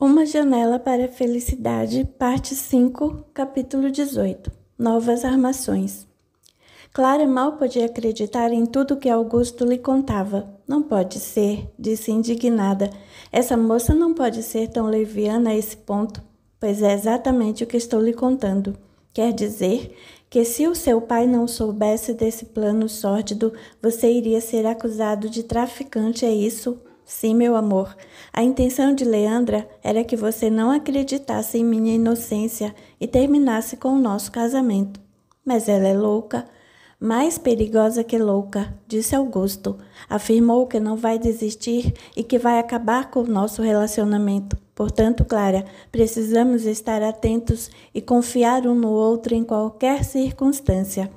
Uma Janela para a Felicidade, Parte 5, Capítulo 18 Novas Armações. Clara mal podia acreditar em tudo que Augusto lhe contava. Não pode ser, disse indignada. Essa moça não pode ser tão leviana a esse ponto, pois é exatamente o que estou lhe contando. Quer dizer que se o seu pai não soubesse desse plano sórdido, você iria ser acusado de traficante, é isso? Sim, meu amor. A intenção de Leandra era que você não acreditasse em minha inocência e terminasse com o nosso casamento. Mas ela é louca. Mais perigosa que louca, disse Augusto. Afirmou que não vai desistir e que vai acabar com o nosso relacionamento. Portanto, Clara, precisamos estar atentos e confiar um no outro em qualquer circunstância.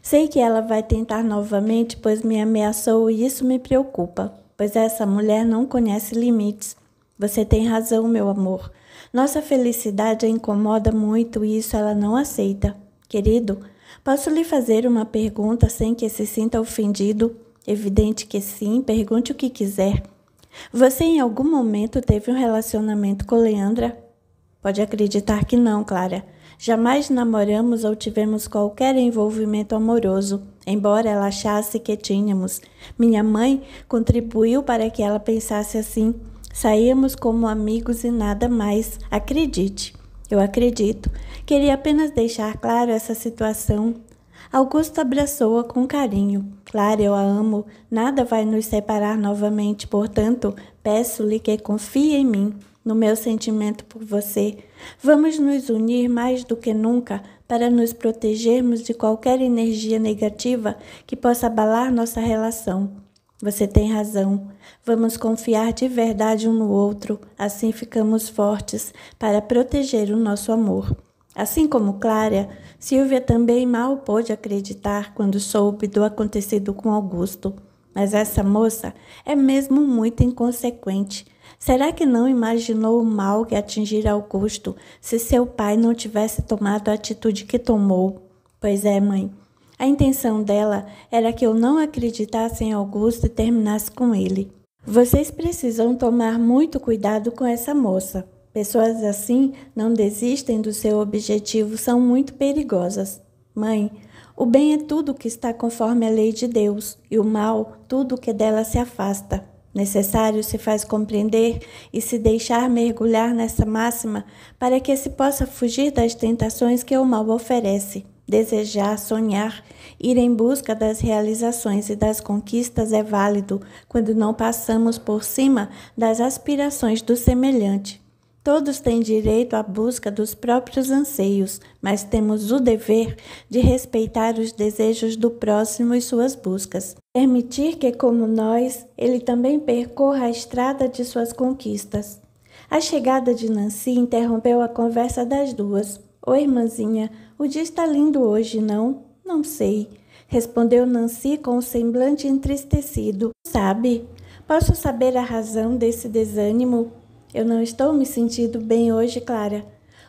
Sei que ela vai tentar novamente, pois me ameaçou e isso me preocupa pois essa mulher não conhece limites. Você tem razão, meu amor. Nossa felicidade a incomoda muito e isso ela não aceita. Querido, posso lhe fazer uma pergunta sem que se sinta ofendido? Evidente que sim, pergunte o que quiser. Você em algum momento teve um relacionamento com Leandra? Pode acreditar que não, Clara. Jamais namoramos ou tivemos qualquer envolvimento amoroso, embora ela achasse que tínhamos. Minha mãe contribuiu para que ela pensasse assim. Saímos como amigos e nada mais, acredite. Eu acredito. Queria apenas deixar claro essa situação. Augusto abraçou-a com carinho. Claro, eu a amo. Nada vai nos separar novamente, portanto, peço-lhe que confie em mim no meu sentimento por você. Vamos nos unir mais do que nunca para nos protegermos de qualquer energia negativa que possa abalar nossa relação. Você tem razão. Vamos confiar de verdade um no outro, assim ficamos fortes para proteger o nosso amor. Assim como Clara, Silvia também mal pôde acreditar quando soube do acontecido com Augusto. Mas essa moça é mesmo muito inconsequente Será que não imaginou o mal que atingirá Augusto se seu pai não tivesse tomado a atitude que tomou? Pois é, mãe. A intenção dela era que eu não acreditasse em Augusto e terminasse com ele. Vocês precisam tomar muito cuidado com essa moça. Pessoas assim não desistem do seu objetivo, são muito perigosas. Mãe, o bem é tudo que está conforme a lei de Deus, e o mal, tudo que dela se afasta. Necessário se faz compreender e se deixar mergulhar nessa máxima para que se possa fugir das tentações que o mal oferece. Desejar, sonhar, ir em busca das realizações e das conquistas é válido quando não passamos por cima das aspirações do semelhante. Todos têm direito à busca dos próprios anseios, mas temos o dever de respeitar os desejos do próximo e suas buscas. Permitir que, como nós, ele também percorra a estrada de suas conquistas. A chegada de Nancy interrompeu a conversa das duas. Oi, irmãzinha, o dia está lindo hoje, não? Não sei, respondeu Nancy com o um semblante entristecido. Sabe, posso saber a razão desse desânimo? Eu não estou me sentindo bem hoje, Clara.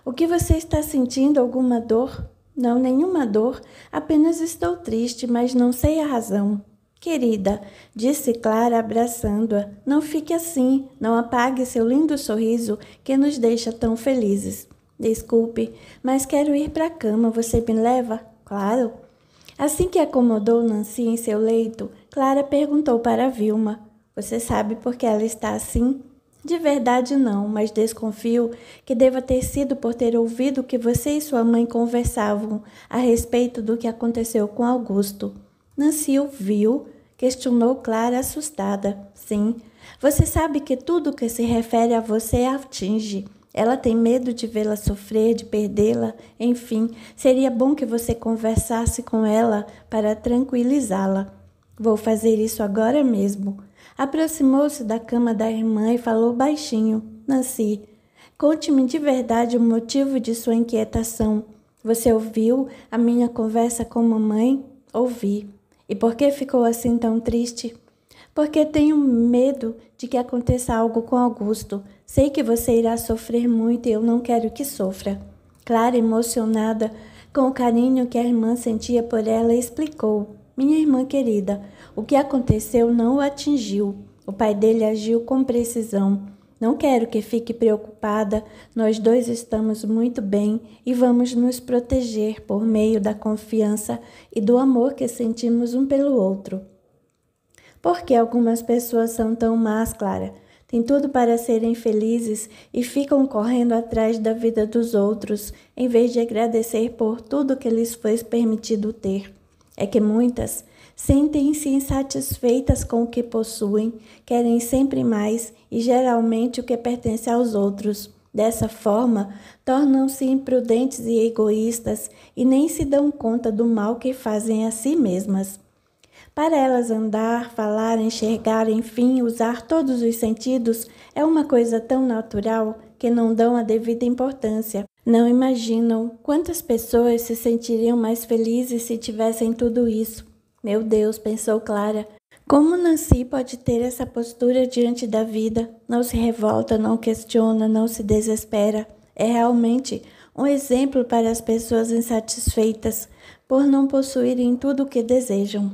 O que você está sentindo? Alguma dor? Não, nenhuma dor. Apenas estou triste, mas não sei a razão. Querida, disse Clara abraçando-a, não fique assim, não apague seu lindo sorriso que nos deixa tão felizes. Desculpe, mas quero ir para a cama, você me leva? Claro. Assim que acomodou Nancy em seu leito, Clara perguntou para Vilma: Você sabe por que ela está assim? De verdade, não, mas desconfio que deva ter sido por ter ouvido que você e sua mãe conversavam a respeito do que aconteceu com Augusto. Nancy ouviu, questionou Clara assustada. Sim, você sabe que tudo que se refere a você a atinge. Ela tem medo de vê-la sofrer, de perdê-la. Enfim, seria bom que você conversasse com ela para tranquilizá-la. Vou fazer isso agora mesmo. Aproximou-se da cama da irmã e falou baixinho: Nancy, conte-me de verdade o motivo de sua inquietação. Você ouviu a minha conversa com mamãe? Ouvi. E por que ficou assim tão triste? Porque tenho medo de que aconteça algo com Augusto. Sei que você irá sofrer muito e eu não quero que sofra. Clara, emocionada com o carinho que a irmã sentia por ela, explicou: Minha irmã querida, o que aconteceu não o atingiu. O pai dele agiu com precisão. Não quero que fique preocupada, nós dois estamos muito bem e vamos nos proteger por meio da confiança e do amor que sentimos um pelo outro. Por que algumas pessoas são tão más, Clara? Tem tudo para serem felizes e ficam correndo atrás da vida dos outros, em vez de agradecer por tudo que lhes foi permitido ter. É que muitas Sentem-se insatisfeitas com o que possuem, querem sempre mais e geralmente o que pertence aos outros. Dessa forma, tornam-se imprudentes e egoístas e nem se dão conta do mal que fazem a si mesmas. Para elas, andar, falar, enxergar, enfim, usar todos os sentidos é uma coisa tão natural que não dão a devida importância. Não imaginam quantas pessoas se sentiriam mais felizes se tivessem tudo isso. Meu Deus, pensou Clara, como Nancy pode ter essa postura diante da vida? Não se revolta, não questiona, não se desespera. É realmente um exemplo para as pessoas insatisfeitas por não possuírem tudo o que desejam.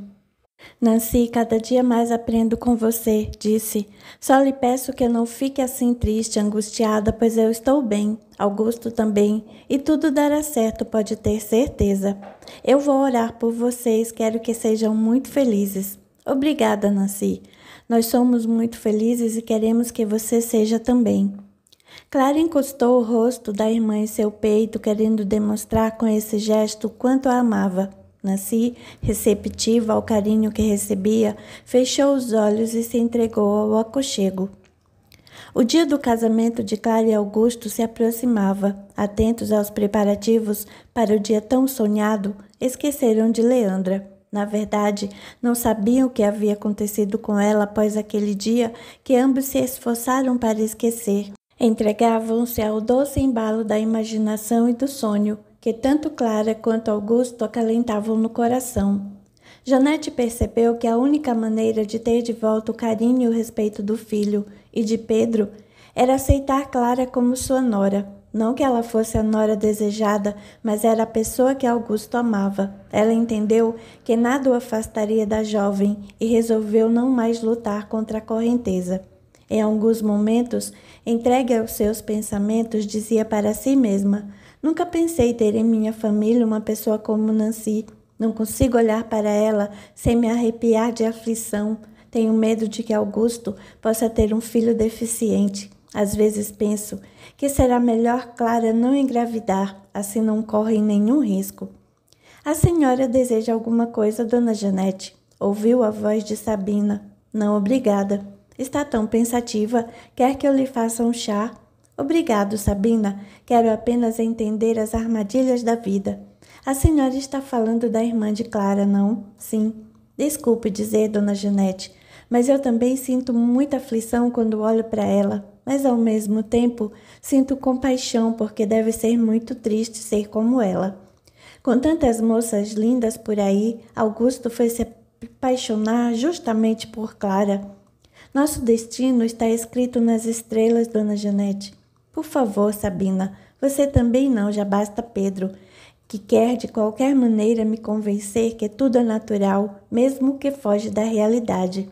Nancy, cada dia mais aprendo com você, disse. Só lhe peço que não fique assim triste, angustiada, pois eu estou bem, Augusto também, e tudo dará certo, pode ter certeza. Eu vou orar por vocês, quero que sejam muito felizes. Obrigada, Nancy. Nós somos muito felizes e queremos que você seja também. Clara encostou o rosto da irmã em seu peito, querendo demonstrar com esse gesto quanto a amava. Nasci né, receptiva ao carinho que recebia, fechou os olhos e se entregou ao aconchego. O dia do casamento de Clara e Augusto se aproximava. Atentos aos preparativos para o dia tão sonhado, esqueceram de Leandra. Na verdade, não sabiam o que havia acontecido com ela após aquele dia que ambos se esforçaram para esquecer. Entregavam-se ao doce embalo da imaginação e do sonho, que tanto Clara quanto Augusto acalentavam no coração. Janete percebeu que a única maneira de ter de volta o carinho e o respeito do filho e de Pedro era aceitar Clara como sua nora. Não que ela fosse a nora desejada, mas era a pessoa que Augusto amava. Ela entendeu que nada o afastaria da jovem e resolveu não mais lutar contra a correnteza. Em alguns momentos, entregue aos seus pensamentos, dizia para si mesma: Nunca pensei ter em minha família uma pessoa como Nancy. Não consigo olhar para ela sem me arrepiar de aflição. Tenho medo de que Augusto possa ter um filho deficiente. Às vezes penso que será melhor Clara não engravidar, assim não corre nenhum risco. A senhora deseja alguma coisa, dona Janete? Ouviu a voz de Sabina. Não, obrigada. Está tão pensativa. Quer que eu lhe faça um chá? Obrigado, Sabina. Quero apenas entender as armadilhas da vida. A senhora está falando da irmã de Clara, não? Sim. Desculpe dizer, dona Janete, mas eu também sinto muita aflição quando olho para ela. Mas ao mesmo tempo, sinto compaixão porque deve ser muito triste ser como ela. Com tantas moças lindas por aí, Augusto foi se apaixonar justamente por Clara. Nosso destino está escrito nas estrelas, dona Janete. Por favor, Sabina, você também não, já basta Pedro, que quer de qualquer maneira me convencer que tudo é natural, mesmo que foge da realidade.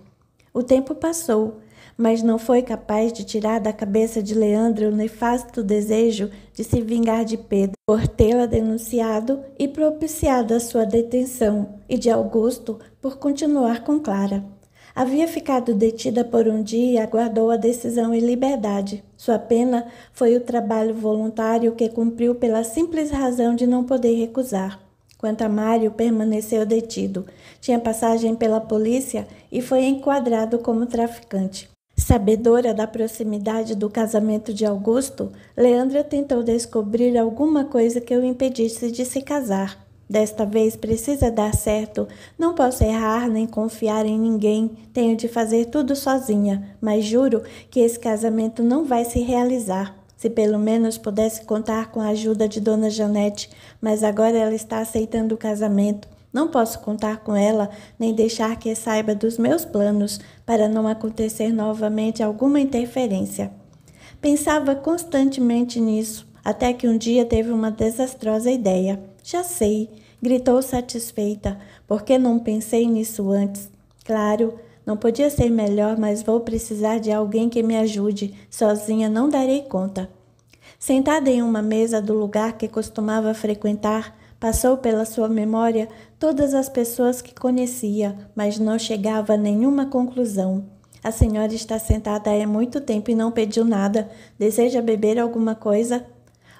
O tempo passou, mas não foi capaz de tirar da cabeça de Leandro o nefasto desejo de se vingar de Pedro por tê-la denunciado e propiciado a sua detenção, e de Augusto por continuar com Clara. Havia ficado detida por um dia e aguardou a decisão em liberdade. Sua pena foi o trabalho voluntário que cumpriu pela simples razão de não poder recusar. Quanto a Mário, permaneceu detido, tinha passagem pela polícia e foi enquadrado como traficante. Sabedora da proximidade do casamento de Augusto, Leandra tentou descobrir alguma coisa que o impedisse de se casar. Desta vez precisa dar certo. Não posso errar nem confiar em ninguém. Tenho de fazer tudo sozinha, mas juro que esse casamento não vai se realizar. Se pelo menos pudesse contar com a ajuda de Dona Janete, mas agora ela está aceitando o casamento. Não posso contar com ela nem deixar que saiba dos meus planos para não acontecer novamente alguma interferência. Pensava constantemente nisso, até que um dia teve uma desastrosa ideia. Já sei, Gritou satisfeita. Por que não pensei nisso antes? Claro, não podia ser melhor, mas vou precisar de alguém que me ajude. Sozinha não darei conta. Sentada em uma mesa do lugar que costumava frequentar, passou pela sua memória todas as pessoas que conhecia, mas não chegava a nenhuma conclusão. A senhora está sentada há muito tempo e não pediu nada. Deseja beber alguma coisa?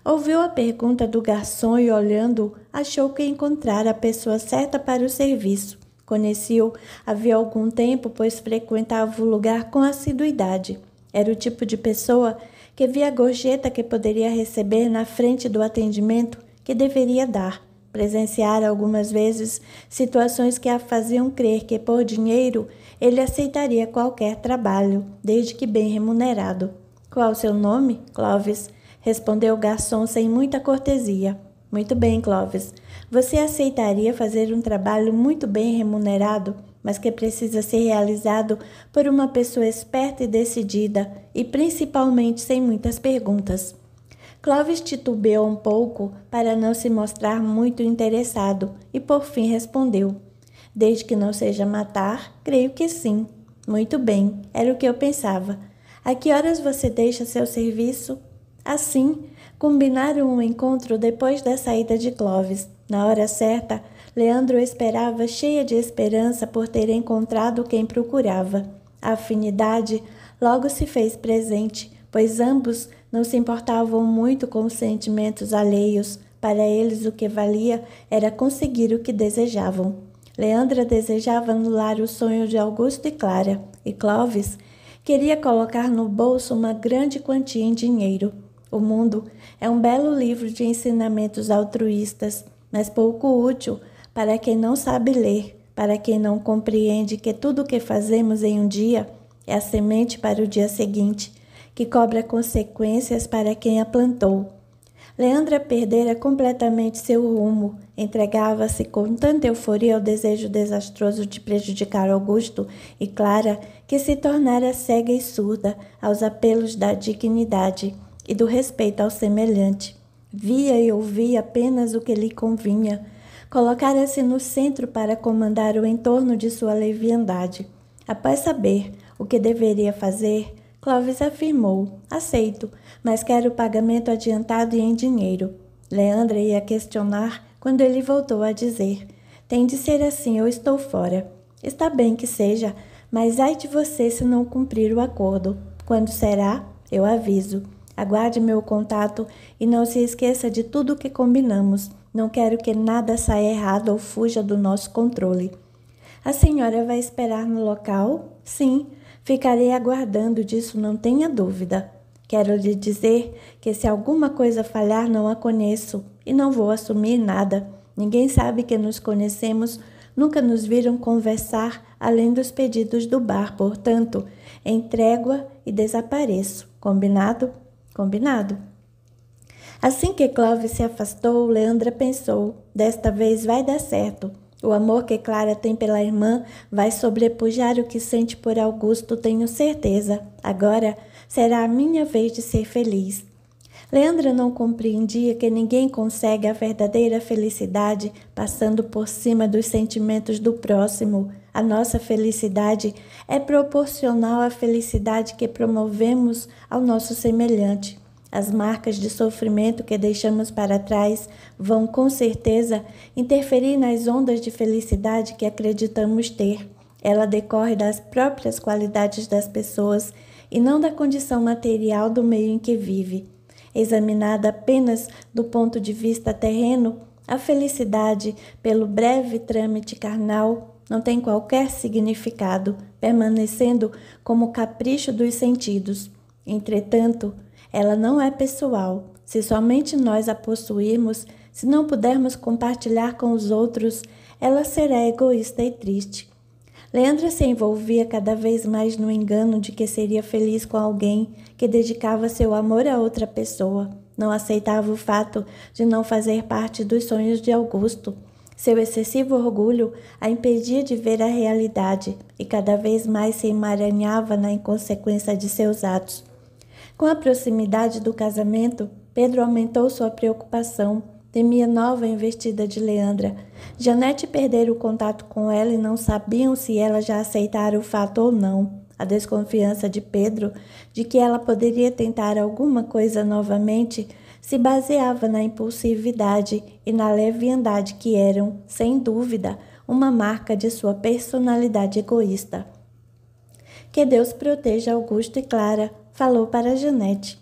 Ouviu a pergunta do garçom e, olhando achou que encontrara a pessoa certa para o serviço. Conheci-o havia algum tempo, pois frequentava o lugar com assiduidade. Era o tipo de pessoa que via a gorjeta que poderia receber na frente do atendimento que deveria dar. Presenciara algumas vezes situações que a faziam crer que, por dinheiro, ele aceitaria qualquer trabalho, desde que bem remunerado. Qual seu nome? Clóvis. respondeu o garçom sem muita cortesia. Muito bem, Clovis. Você aceitaria fazer um trabalho muito bem remunerado, mas que precisa ser realizado por uma pessoa esperta e decidida, e principalmente sem muitas perguntas. Clovis titubeou um pouco para não se mostrar muito interessado e por fim respondeu: Desde que não seja matar, creio que sim. Muito bem, era o que eu pensava. A que horas você deixa seu serviço? Assim, Combinaram um encontro depois da saída de Clovis. Na hora certa, Leandro esperava cheia de esperança por ter encontrado quem procurava. A afinidade logo se fez presente, pois ambos não se importavam muito com os sentimentos alheios. Para eles, o que valia era conseguir o que desejavam. Leandra desejava anular o sonho de Augusto e Clara, e Clovis queria colocar no bolso uma grande quantia em dinheiro. O mundo é um belo livro de ensinamentos altruístas, mas pouco útil para quem não sabe ler, para quem não compreende que tudo o que fazemos em um dia é a semente para o dia seguinte, que cobra consequências para quem a plantou. Leandra perdera completamente seu rumo, entregava-se com tanta euforia ao desejo desastroso de prejudicar Augusto e Clara que se tornara cega e surda aos apelos da dignidade e do respeito ao semelhante. Via e ouvia apenas o que lhe convinha. Colocara-se no centro para comandar o entorno de sua leviandade. Após saber o que deveria fazer, Clovis afirmou: Aceito, mas quero o pagamento adiantado e em dinheiro. Leandra ia questionar quando ele voltou a dizer: Tem de ser assim eu estou fora. Está bem que seja, mas ai de você se não cumprir o acordo. Quando será? Eu aviso. Aguarde meu contato e não se esqueça de tudo o que combinamos. Não quero que nada saia errado ou fuja do nosso controle. A senhora vai esperar no local? Sim, ficarei aguardando, disso não tenha dúvida. Quero lhe dizer que se alguma coisa falhar, não a conheço e não vou assumir nada. Ninguém sabe que nos conhecemos, nunca nos viram conversar além dos pedidos do bar, portanto, entrego-a e desapareço. Combinado? Combinado? Assim que Clóvis se afastou, Leandra pensou: desta vez vai dar certo. O amor que Clara tem pela irmã vai sobrepujar o que sente por Augusto, tenho certeza. Agora será a minha vez de ser feliz. Leandra não compreendia que ninguém consegue a verdadeira felicidade passando por cima dos sentimentos do próximo. A nossa felicidade é proporcional à felicidade que promovemos ao nosso semelhante. As marcas de sofrimento que deixamos para trás vão, com certeza, interferir nas ondas de felicidade que acreditamos ter. Ela decorre das próprias qualidades das pessoas e não da condição material do meio em que vive. Examinada apenas do ponto de vista terreno, a felicidade, pelo breve trâmite carnal, não tem qualquer significado, permanecendo como capricho dos sentidos. Entretanto, ela não é pessoal, se somente nós a possuirmos, se não pudermos compartilhar com os outros, ela será egoísta e triste. Leandra se envolvia cada vez mais no engano de que seria feliz com alguém que dedicava seu amor a outra pessoa. Não aceitava o fato de não fazer parte dos sonhos de Augusto. Seu excessivo orgulho a impedia de ver a realidade e cada vez mais se emaranhava na inconsequência de seus atos. Com a proximidade do casamento, Pedro aumentou sua preocupação. Temia nova investida de Leandra. Janete perdera o contato com ela e não sabiam se ela já aceitara o fato ou não. A desconfiança de Pedro de que ela poderia tentar alguma coisa novamente se baseava na impulsividade e na leviandade que eram, sem dúvida, uma marca de sua personalidade egoísta. Que Deus proteja Augusto e Clara, falou para Janete.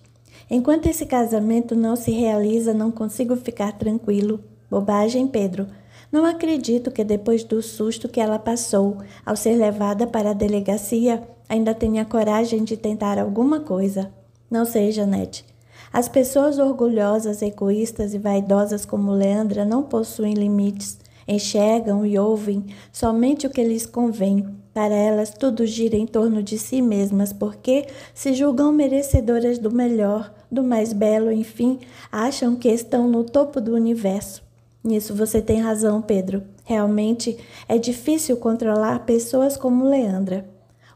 Enquanto esse casamento não se realiza, não consigo ficar tranquilo. Bobagem, Pedro. Não acredito que depois do susto que ela passou ao ser levada para a delegacia, ainda tenha coragem de tentar alguma coisa. Não sei, Janete. As pessoas orgulhosas, egoístas e vaidosas como Leandra não possuem limites, enxergam e ouvem somente o que lhes convém. Para elas, tudo gira em torno de si mesmas, porque se julgam merecedoras do melhor, do mais belo, enfim, acham que estão no topo do universo. Nisso você tem razão, Pedro. Realmente é difícil controlar pessoas como Leandra.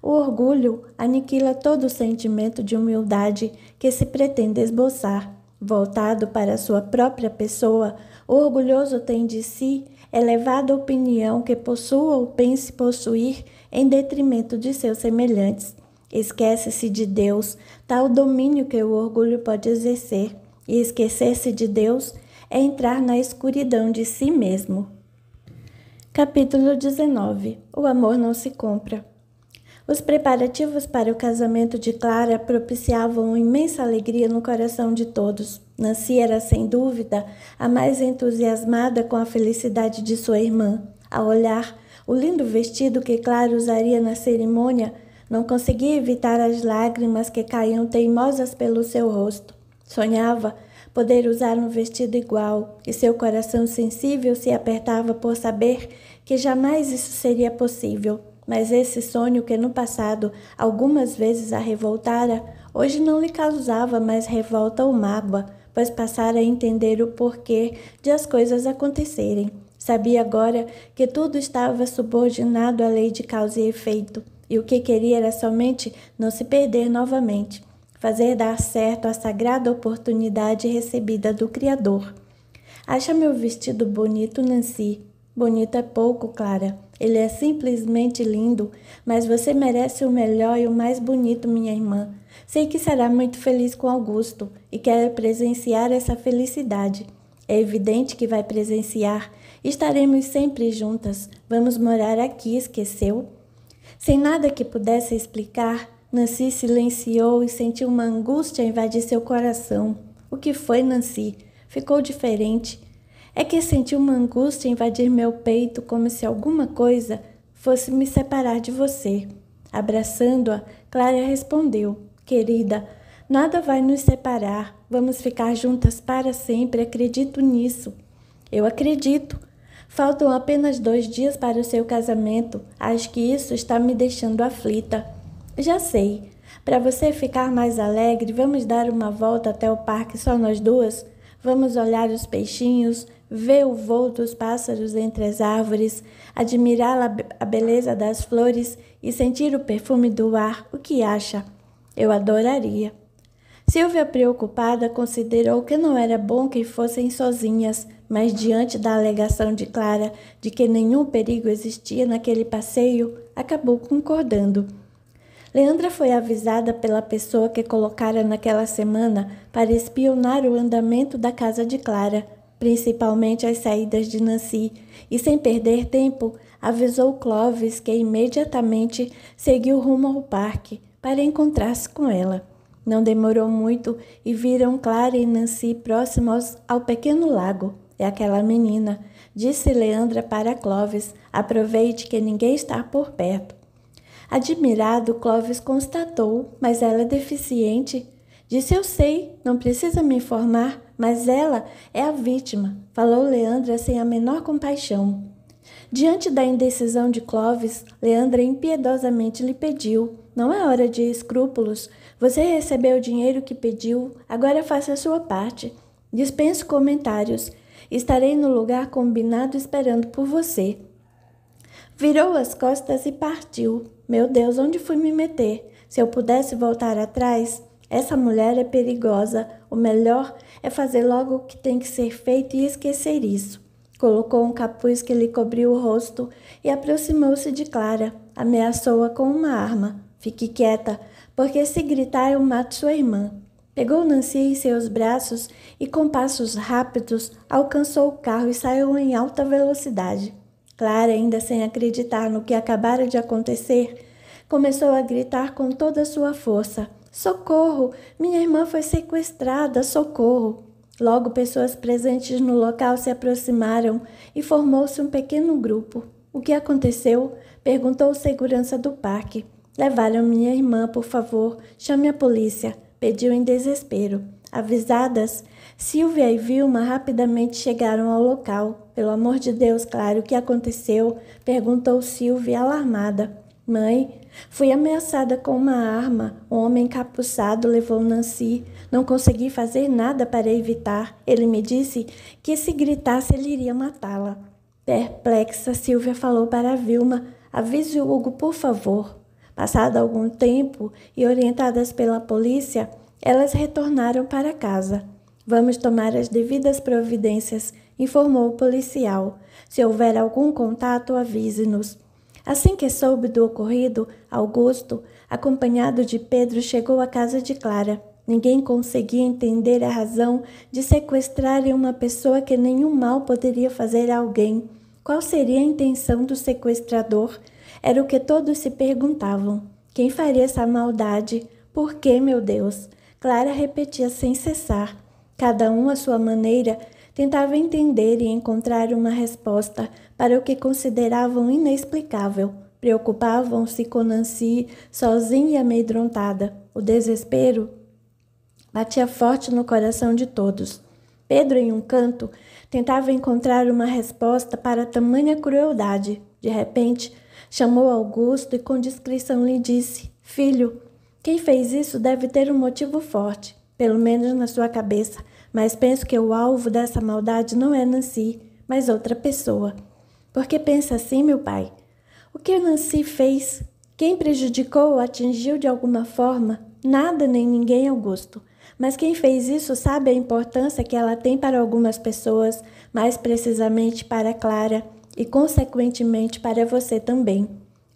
O orgulho aniquila todo o sentimento de humildade que se pretende esboçar. Voltado para sua própria pessoa, orgulhoso tem de si elevada opinião que possua ou pense possuir em detrimento de seus semelhantes. Esquece-se de Deus, tal domínio que o orgulho pode exercer, e esquecer-se de Deus é entrar na escuridão de si mesmo. Capítulo 19 O amor não se compra. Os preparativos para o casamento de Clara propiciavam imensa alegria no coração de todos. Nancy era, sem dúvida, a mais entusiasmada com a felicidade de sua irmã. Ao olhar o lindo vestido que Clara usaria na cerimônia, não conseguia evitar as lágrimas que caíam teimosas pelo seu rosto. Sonhava poder usar um vestido igual, e seu coração sensível se apertava por saber que jamais isso seria possível. Mas esse sonho que no passado algumas vezes a revoltara, hoje não lhe causava mais revolta ou mágoa, pois passara a entender o porquê de as coisas acontecerem. Sabia agora que tudo estava subordinado à lei de causa e efeito, e o que queria era somente não se perder novamente, fazer dar certo a sagrada oportunidade recebida do Criador. Acha meu vestido bonito, Nancy? Bonito é pouco, Clara. Ele é simplesmente lindo, mas você merece o melhor e o mais bonito, minha irmã. Sei que será muito feliz com Augusto e quero presenciar essa felicidade. É evidente que vai presenciar. Estaremos sempre juntas. Vamos morar aqui, esqueceu? Sem nada que pudesse explicar, Nancy silenciou e sentiu uma angústia invadir seu coração. O que foi, Nancy? Ficou diferente. É que senti uma angústia invadir meu peito como se alguma coisa fosse me separar de você. Abraçando-a, Clara respondeu: Querida, nada vai nos separar. Vamos ficar juntas para sempre. Acredito nisso. Eu acredito. Faltam apenas dois dias para o seu casamento. Acho que isso está me deixando aflita. Já sei. Para você ficar mais alegre, vamos dar uma volta até o parque só nós duas? Vamos olhar os peixinhos, ver o voo dos pássaros entre as árvores, admirar a beleza das flores e sentir o perfume do ar, o que acha? Eu adoraria. Silvia, preocupada, considerou que não era bom que fossem sozinhas, mas diante da alegação de Clara de que nenhum perigo existia naquele passeio, acabou concordando. Leandra foi avisada pela pessoa que colocara naquela semana para espionar o andamento da casa de Clara principalmente as saídas de Nancy, e sem perder tempo, avisou Clovis que imediatamente seguiu rumo ao parque para encontrar-se com ela. Não demorou muito e viram Clara e Nancy próximos ao pequeno lago. É aquela menina, disse Leandra para Clovis. Aproveite que ninguém está por perto. Admirado, Clovis constatou, mas ela é deficiente. Disse eu sei, não precisa me informar mas ela é a vítima, falou Leandra sem a menor compaixão. Diante da indecisão de Clovis, Leandra impiedosamente lhe pediu: Não é hora de escrúpulos. Você recebeu o dinheiro que pediu, agora faça a sua parte. Dispenso comentários. Estarei no lugar combinado esperando por você. Virou as costas e partiu. Meu Deus, onde fui me meter? Se eu pudesse voltar atrás, essa mulher é perigosa. O melhor é fazer logo o que tem que ser feito e esquecer isso. Colocou um capuz que lhe cobriu o rosto e aproximou-se de Clara. Ameaçou-a com uma arma. Fique quieta, porque se gritar eu mato sua irmã. Pegou Nancy em seus braços e, com passos rápidos, alcançou o carro e saiu em alta velocidade. Clara, ainda sem acreditar no que acabara de acontecer, começou a gritar com toda a sua força. Socorro! Minha irmã foi sequestrada! Socorro! Logo, pessoas presentes no local se aproximaram e formou-se um pequeno grupo. O que aconteceu? perguntou o segurança do parque. Levaram minha irmã, por favor. Chame a polícia, pediu em desespero. Avisadas, Silvia e Vilma rapidamente chegaram ao local. Pelo amor de Deus, claro, o que aconteceu? perguntou Silvia alarmada. Mãe, Fui ameaçada com uma arma. Um homem capuçado levou Nancy. Não consegui fazer nada para evitar. Ele me disse que se gritasse ele iria matá-la. Perplexa, Silvia falou para Vilma: avise o Hugo, por favor. Passado algum tempo e orientadas pela polícia, elas retornaram para casa. Vamos tomar as devidas providências, informou o policial. Se houver algum contato, avise-nos. Assim que soube do ocorrido, Augusto, acompanhado de Pedro, chegou à casa de Clara. Ninguém conseguia entender a razão de sequestrarem uma pessoa que nenhum mal poderia fazer a alguém. Qual seria a intenção do sequestrador? Era o que todos se perguntavam. Quem faria essa maldade? Por que, meu Deus? Clara repetia sem cessar, cada um à sua maneira, tentava entender e encontrar uma resposta para o que consideravam inexplicável. Preocupavam-se com Nancy, sozinha e amedrontada. O desespero batia forte no coração de todos. Pedro, em um canto, tentava encontrar uma resposta para tamanha crueldade. De repente, chamou Augusto e com discrição lhe disse: Filho, quem fez isso deve ter um motivo forte, pelo menos na sua cabeça mas penso que o alvo dessa maldade não é Nancy, mas outra pessoa. Porque pensa assim, meu pai? O que Nancy fez? Quem prejudicou ou atingiu de alguma forma? Nada nem ninguém, Augusto. Mas quem fez isso sabe a importância que ela tem para algumas pessoas, mais precisamente para Clara e, consequentemente, para você também.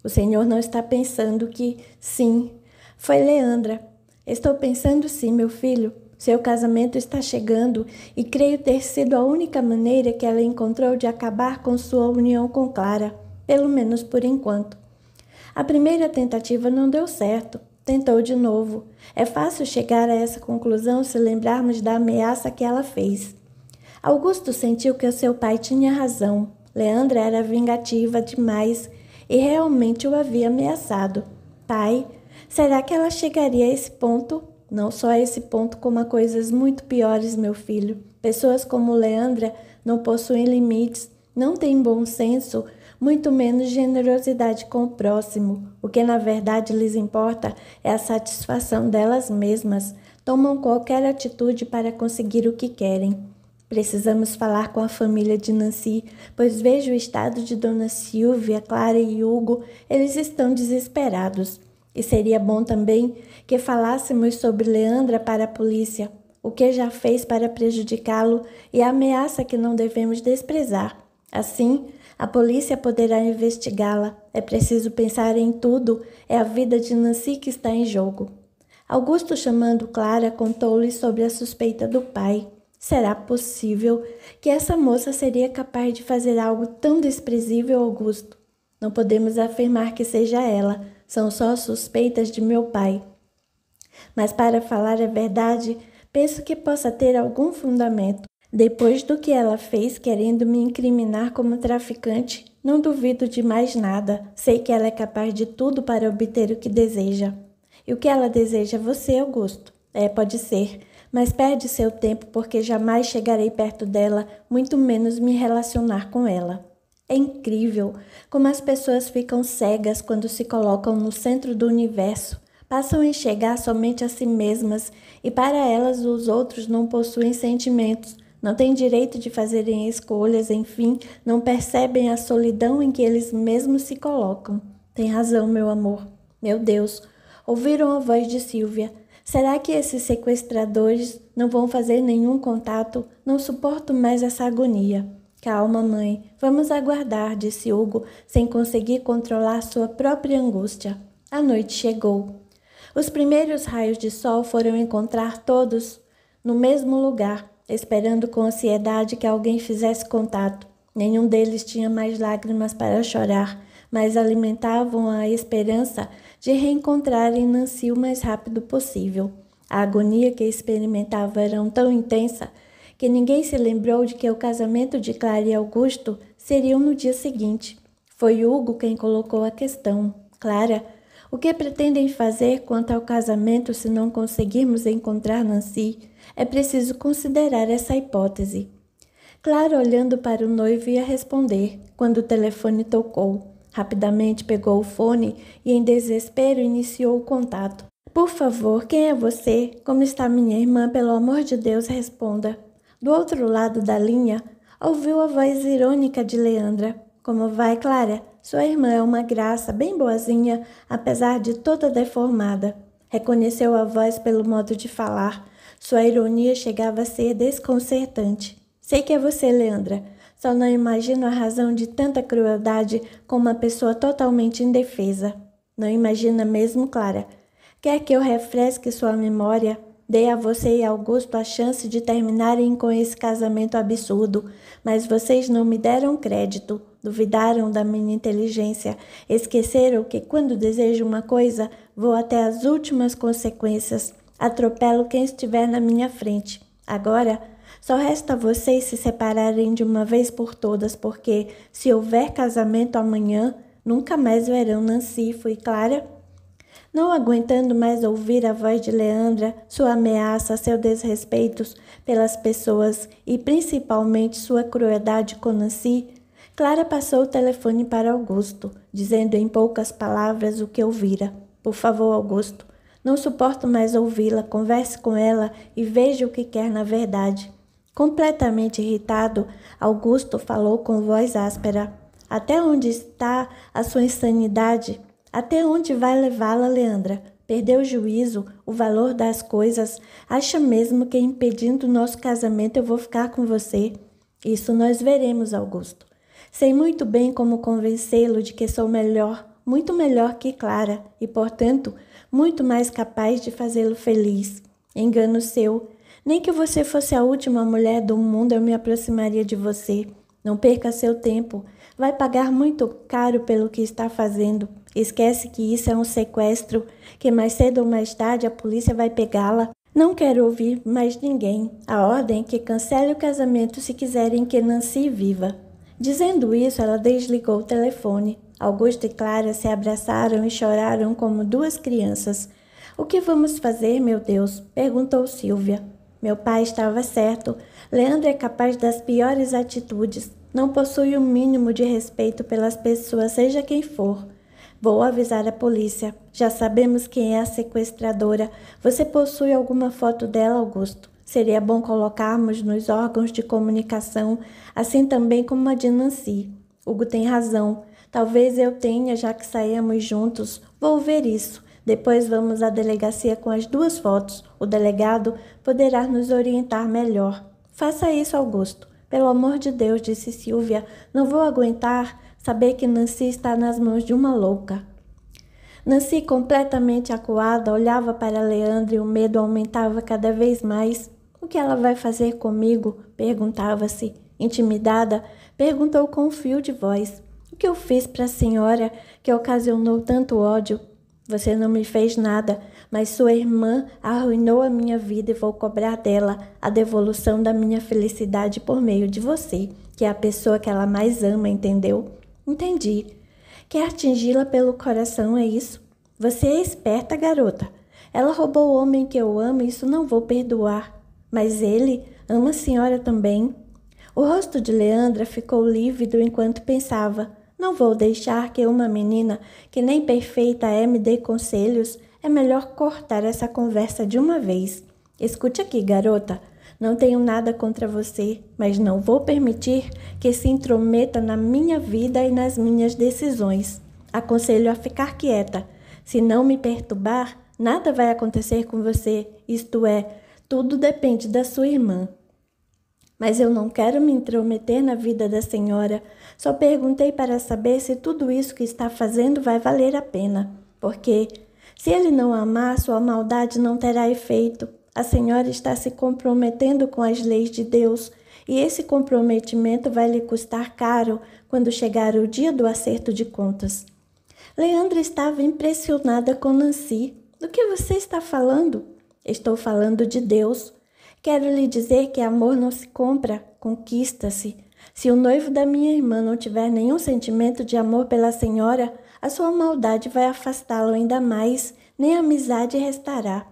O Senhor não está pensando que, sim, foi Leandra. Estou pensando sim, meu filho, seu casamento está chegando e creio ter sido a única maneira que ela encontrou de acabar com sua união com Clara, pelo menos por enquanto. A primeira tentativa não deu certo. Tentou de novo. É fácil chegar a essa conclusão se lembrarmos da ameaça que ela fez. Augusto sentiu que seu pai tinha razão. Leandra era vingativa demais e realmente o havia ameaçado. Pai, será que ela chegaria a esse ponto? Não só esse ponto, como coisas muito piores, meu filho. Pessoas como Leandra não possuem limites, não têm bom senso, muito menos generosidade com o próximo. O que na verdade lhes importa é a satisfação delas mesmas. Tomam qualquer atitude para conseguir o que querem. Precisamos falar com a família de Nancy, pois vejo o estado de Dona Silvia, Clara e Hugo. Eles estão desesperados. E seria bom também que falássemos sobre Leandra para a polícia, o que já fez para prejudicá-lo e a ameaça que não devemos desprezar. Assim, a polícia poderá investigá-la. É preciso pensar em tudo, é a vida de Nancy que está em jogo. Augusto, chamando Clara, contou-lhe sobre a suspeita do pai. Será possível que essa moça seria capaz de fazer algo tão desprezível, Augusto? Não podemos afirmar que seja ela, são só suspeitas de meu pai. Mas para falar a verdade, penso que possa ter algum fundamento. Depois do que ela fez querendo me incriminar como traficante, não duvido de mais nada. Sei que ela é capaz de tudo para obter o que deseja. E o que ela deseja você, Augusto? É, pode ser, mas perde seu tempo porque jamais chegarei perto dela, muito menos me relacionar com ela. É incrível como as pessoas ficam cegas quando se colocam no centro do universo passam a enxergar somente a si mesmas e para elas os outros não possuem sentimentos, não têm direito de fazerem escolhas, enfim, não percebem a solidão em que eles mesmos se colocam. Tem razão, meu amor. Meu Deus, ouviram a voz de Silvia. Será que esses sequestradores não vão fazer nenhum contato? Não suporto mais essa agonia. Calma, mãe. Vamos aguardar, disse Hugo, sem conseguir controlar sua própria angústia. A noite chegou. Os primeiros raios de sol foram encontrar todos no mesmo lugar, esperando com ansiedade que alguém fizesse contato. Nenhum deles tinha mais lágrimas para chorar, mas alimentavam a esperança de reencontrarem Nancy o mais rápido possível. A agonia que experimentava era tão intensa que ninguém se lembrou de que o casamento de Clara e Augusto seria no dia seguinte. Foi Hugo quem colocou a questão. Clara o que pretendem fazer quanto ao casamento se não conseguirmos encontrar Nancy? É preciso considerar essa hipótese. Clara, olhando para o noivo, ia responder quando o telefone tocou. Rapidamente pegou o fone e, em desespero, iniciou o contato. Por favor, quem é você? Como está minha irmã? Pelo amor de Deus, responda. Do outro lado da linha, ouviu a voz irônica de Leandra. Como vai, Clara? Sua irmã é uma graça, bem boazinha, apesar de toda deformada. Reconheceu a voz pelo modo de falar. Sua ironia chegava a ser desconcertante. Sei que é você, Leandra. Só não imagino a razão de tanta crueldade com uma pessoa totalmente indefesa. Não imagina mesmo, Clara. Quer que eu refresque sua memória? Dei a você e Augusto a chance de terminarem com esse casamento absurdo, mas vocês não me deram crédito duvidaram da minha inteligência, esqueceram que quando desejo uma coisa, vou até as últimas consequências, atropelo quem estiver na minha frente. Agora, só resta vocês se separarem de uma vez por todas, porque se houver casamento amanhã, nunca mais verão Nancy, foi clara. Não aguentando mais ouvir a voz de Leandra, sua ameaça, seu desrespeito pelas pessoas e principalmente sua crueldade com Nancy, Clara passou o telefone para Augusto, dizendo em poucas palavras o que ouvira. Por favor, Augusto, não suporto mais ouvi-la. Converse com ela e veja o que quer na verdade. Completamente irritado, Augusto falou com voz áspera. Até onde está a sua insanidade? Até onde vai levá-la, Leandra? Perdeu o juízo, o valor das coisas? Acha mesmo que impedindo nosso casamento eu vou ficar com você? Isso nós veremos, Augusto. Sei muito bem como convencê-lo de que sou melhor, muito melhor que Clara e, portanto, muito mais capaz de fazê-lo feliz. Engano seu. Nem que você fosse a última mulher do mundo eu me aproximaria de você. Não perca seu tempo. Vai pagar muito caro pelo que está fazendo. Esquece que isso é um sequestro, que mais cedo ou mais tarde a polícia vai pegá-la. Não quero ouvir mais ninguém. A ordem é que cancele o casamento se quiserem que Nancy viva. Dizendo isso, ela desligou o telefone. Augusto e Clara se abraçaram e choraram como duas crianças. O que vamos fazer, meu Deus? perguntou Silvia. Meu pai estava certo. Leandro é capaz das piores atitudes. Não possui o um mínimo de respeito pelas pessoas, seja quem for. Vou avisar a polícia. Já sabemos quem é a sequestradora. Você possui alguma foto dela, Augusto? Seria bom colocarmos nos órgãos de comunicação, assim também como a de Nancy. Hugo tem razão. Talvez eu tenha, já que saímos juntos. Vou ver isso. Depois vamos à delegacia com as duas fotos. O delegado poderá nos orientar melhor. Faça isso, Augusto. Pelo amor de Deus, disse Silvia, não vou aguentar saber que Nancy está nas mãos de uma louca. Nancy, completamente acuada, olhava para Leandro e o medo aumentava cada vez mais. O que ela vai fazer comigo? perguntava-se. Intimidada, perguntou com um fio de voz: O que eu fiz para a senhora que ocasionou tanto ódio? Você não me fez nada, mas sua irmã arruinou a minha vida e vou cobrar dela a devolução da minha felicidade por meio de você, que é a pessoa que ela mais ama, entendeu? Entendi. Quer atingi-la pelo coração, é isso? Você é esperta, garota. Ela roubou o homem que eu amo e isso não vou perdoar. Mas ele ama a senhora também. O rosto de Leandra ficou lívido enquanto pensava. Não vou deixar que uma menina que nem perfeita é me dê conselhos. É melhor cortar essa conversa de uma vez. Escute aqui, garota. Não tenho nada contra você, mas não vou permitir que se intrometa na minha vida e nas minhas decisões. Aconselho a ficar quieta. Se não me perturbar, nada vai acontecer com você, isto é, tudo depende da sua irmã. Mas eu não quero me intrometer na vida da senhora. Só perguntei para saber se tudo isso que está fazendo vai valer a pena. Porque, se ele não amar, sua maldade não terá efeito. A senhora está se comprometendo com as leis de Deus. E esse comprometimento vai lhe custar caro quando chegar o dia do acerto de contas. Leandra estava impressionada com Nancy. Do que você está falando? estou falando de Deus. Quero lhe dizer que amor não se compra, conquista-se. Se o noivo da minha irmã não tiver nenhum sentimento de amor pela senhora, a sua maldade vai afastá-lo ainda mais, nem amizade restará.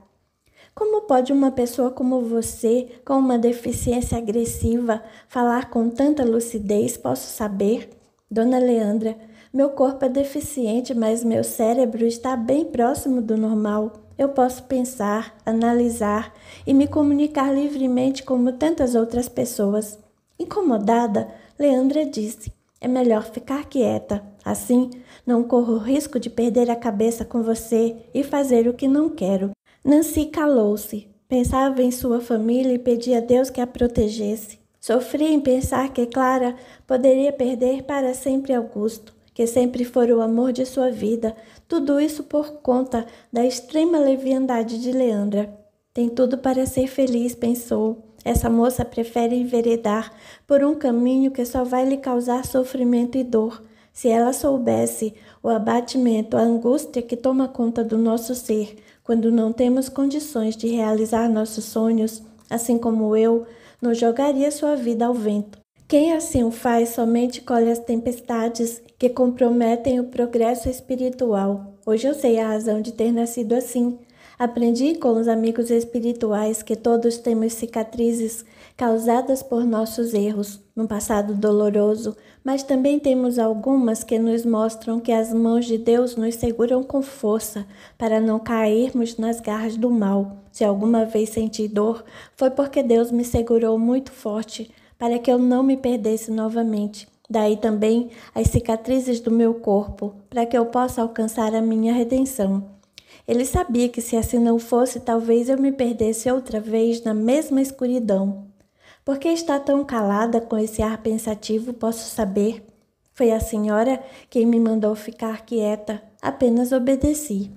Como pode uma pessoa como você, com uma deficiência agressiva, falar com tanta lucidez, posso saber? Dona Leandra, meu corpo é deficiente, mas meu cérebro está bem próximo do normal eu posso pensar, analisar e me comunicar livremente como tantas outras pessoas. Incomodada, Leandra disse: É melhor ficar quieta. Assim, não corro o risco de perder a cabeça com você e fazer o que não quero. Nancy calou-se. Pensava em sua família e pedia a Deus que a protegesse. Sofria em pensar que Clara poderia perder para sempre Augusto, que sempre fora o amor de sua vida, tudo isso por conta da extrema leviandade de Leandra. Tem tudo para ser feliz, pensou. Essa moça prefere enveredar por um caminho que só vai lhe causar sofrimento e dor. Se ela soubesse o abatimento, a angústia que toma conta do nosso ser quando não temos condições de realizar nossos sonhos, assim como eu, não jogaria sua vida ao vento. Quem assim o faz somente colhe as tempestades que comprometem o progresso espiritual. Hoje eu sei a razão de ter nascido assim. Aprendi com os amigos espirituais que todos temos cicatrizes causadas por nossos erros, no passado doloroso, mas também temos algumas que nos mostram que as mãos de Deus nos seguram com força para não cairmos nas garras do mal. Se alguma vez senti dor, foi porque Deus me segurou muito forte para que eu não me perdesse novamente. Daí também as cicatrizes do meu corpo, para que eu possa alcançar a minha redenção. Ele sabia que se assim não fosse, talvez eu me perdesse outra vez na mesma escuridão. Por que está tão calada com esse ar pensativo, posso saber? Foi a senhora quem me mandou ficar quieta, apenas obedeci.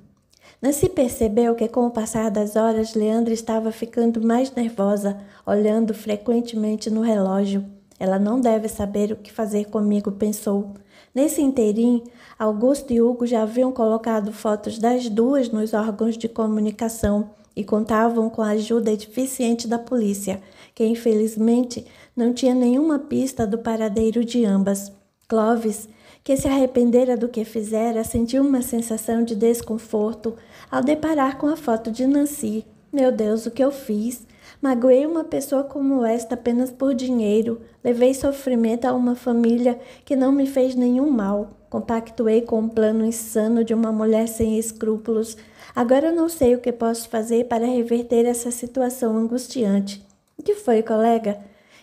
Nancy percebeu que, com o passar das horas, Leandra estava ficando mais nervosa, olhando frequentemente no relógio. Ela não deve saber o que fazer comigo, pensou. Nesse interim, Augusto e Hugo já haviam colocado fotos das duas nos órgãos de comunicação e contavam com a ajuda eficiente da polícia, que infelizmente não tinha nenhuma pista do paradeiro de ambas. Clovis, que se arrependera do que fizera, sentiu uma sensação de desconforto ao deparar com a foto de Nancy, meu Deus, o que eu fiz? Magoei uma pessoa como esta apenas por dinheiro. Levei sofrimento a uma família que não me fez nenhum mal. Compactuei com um plano insano de uma mulher sem escrúpulos. Agora não sei o que posso fazer para reverter essa situação angustiante. O que foi, colega?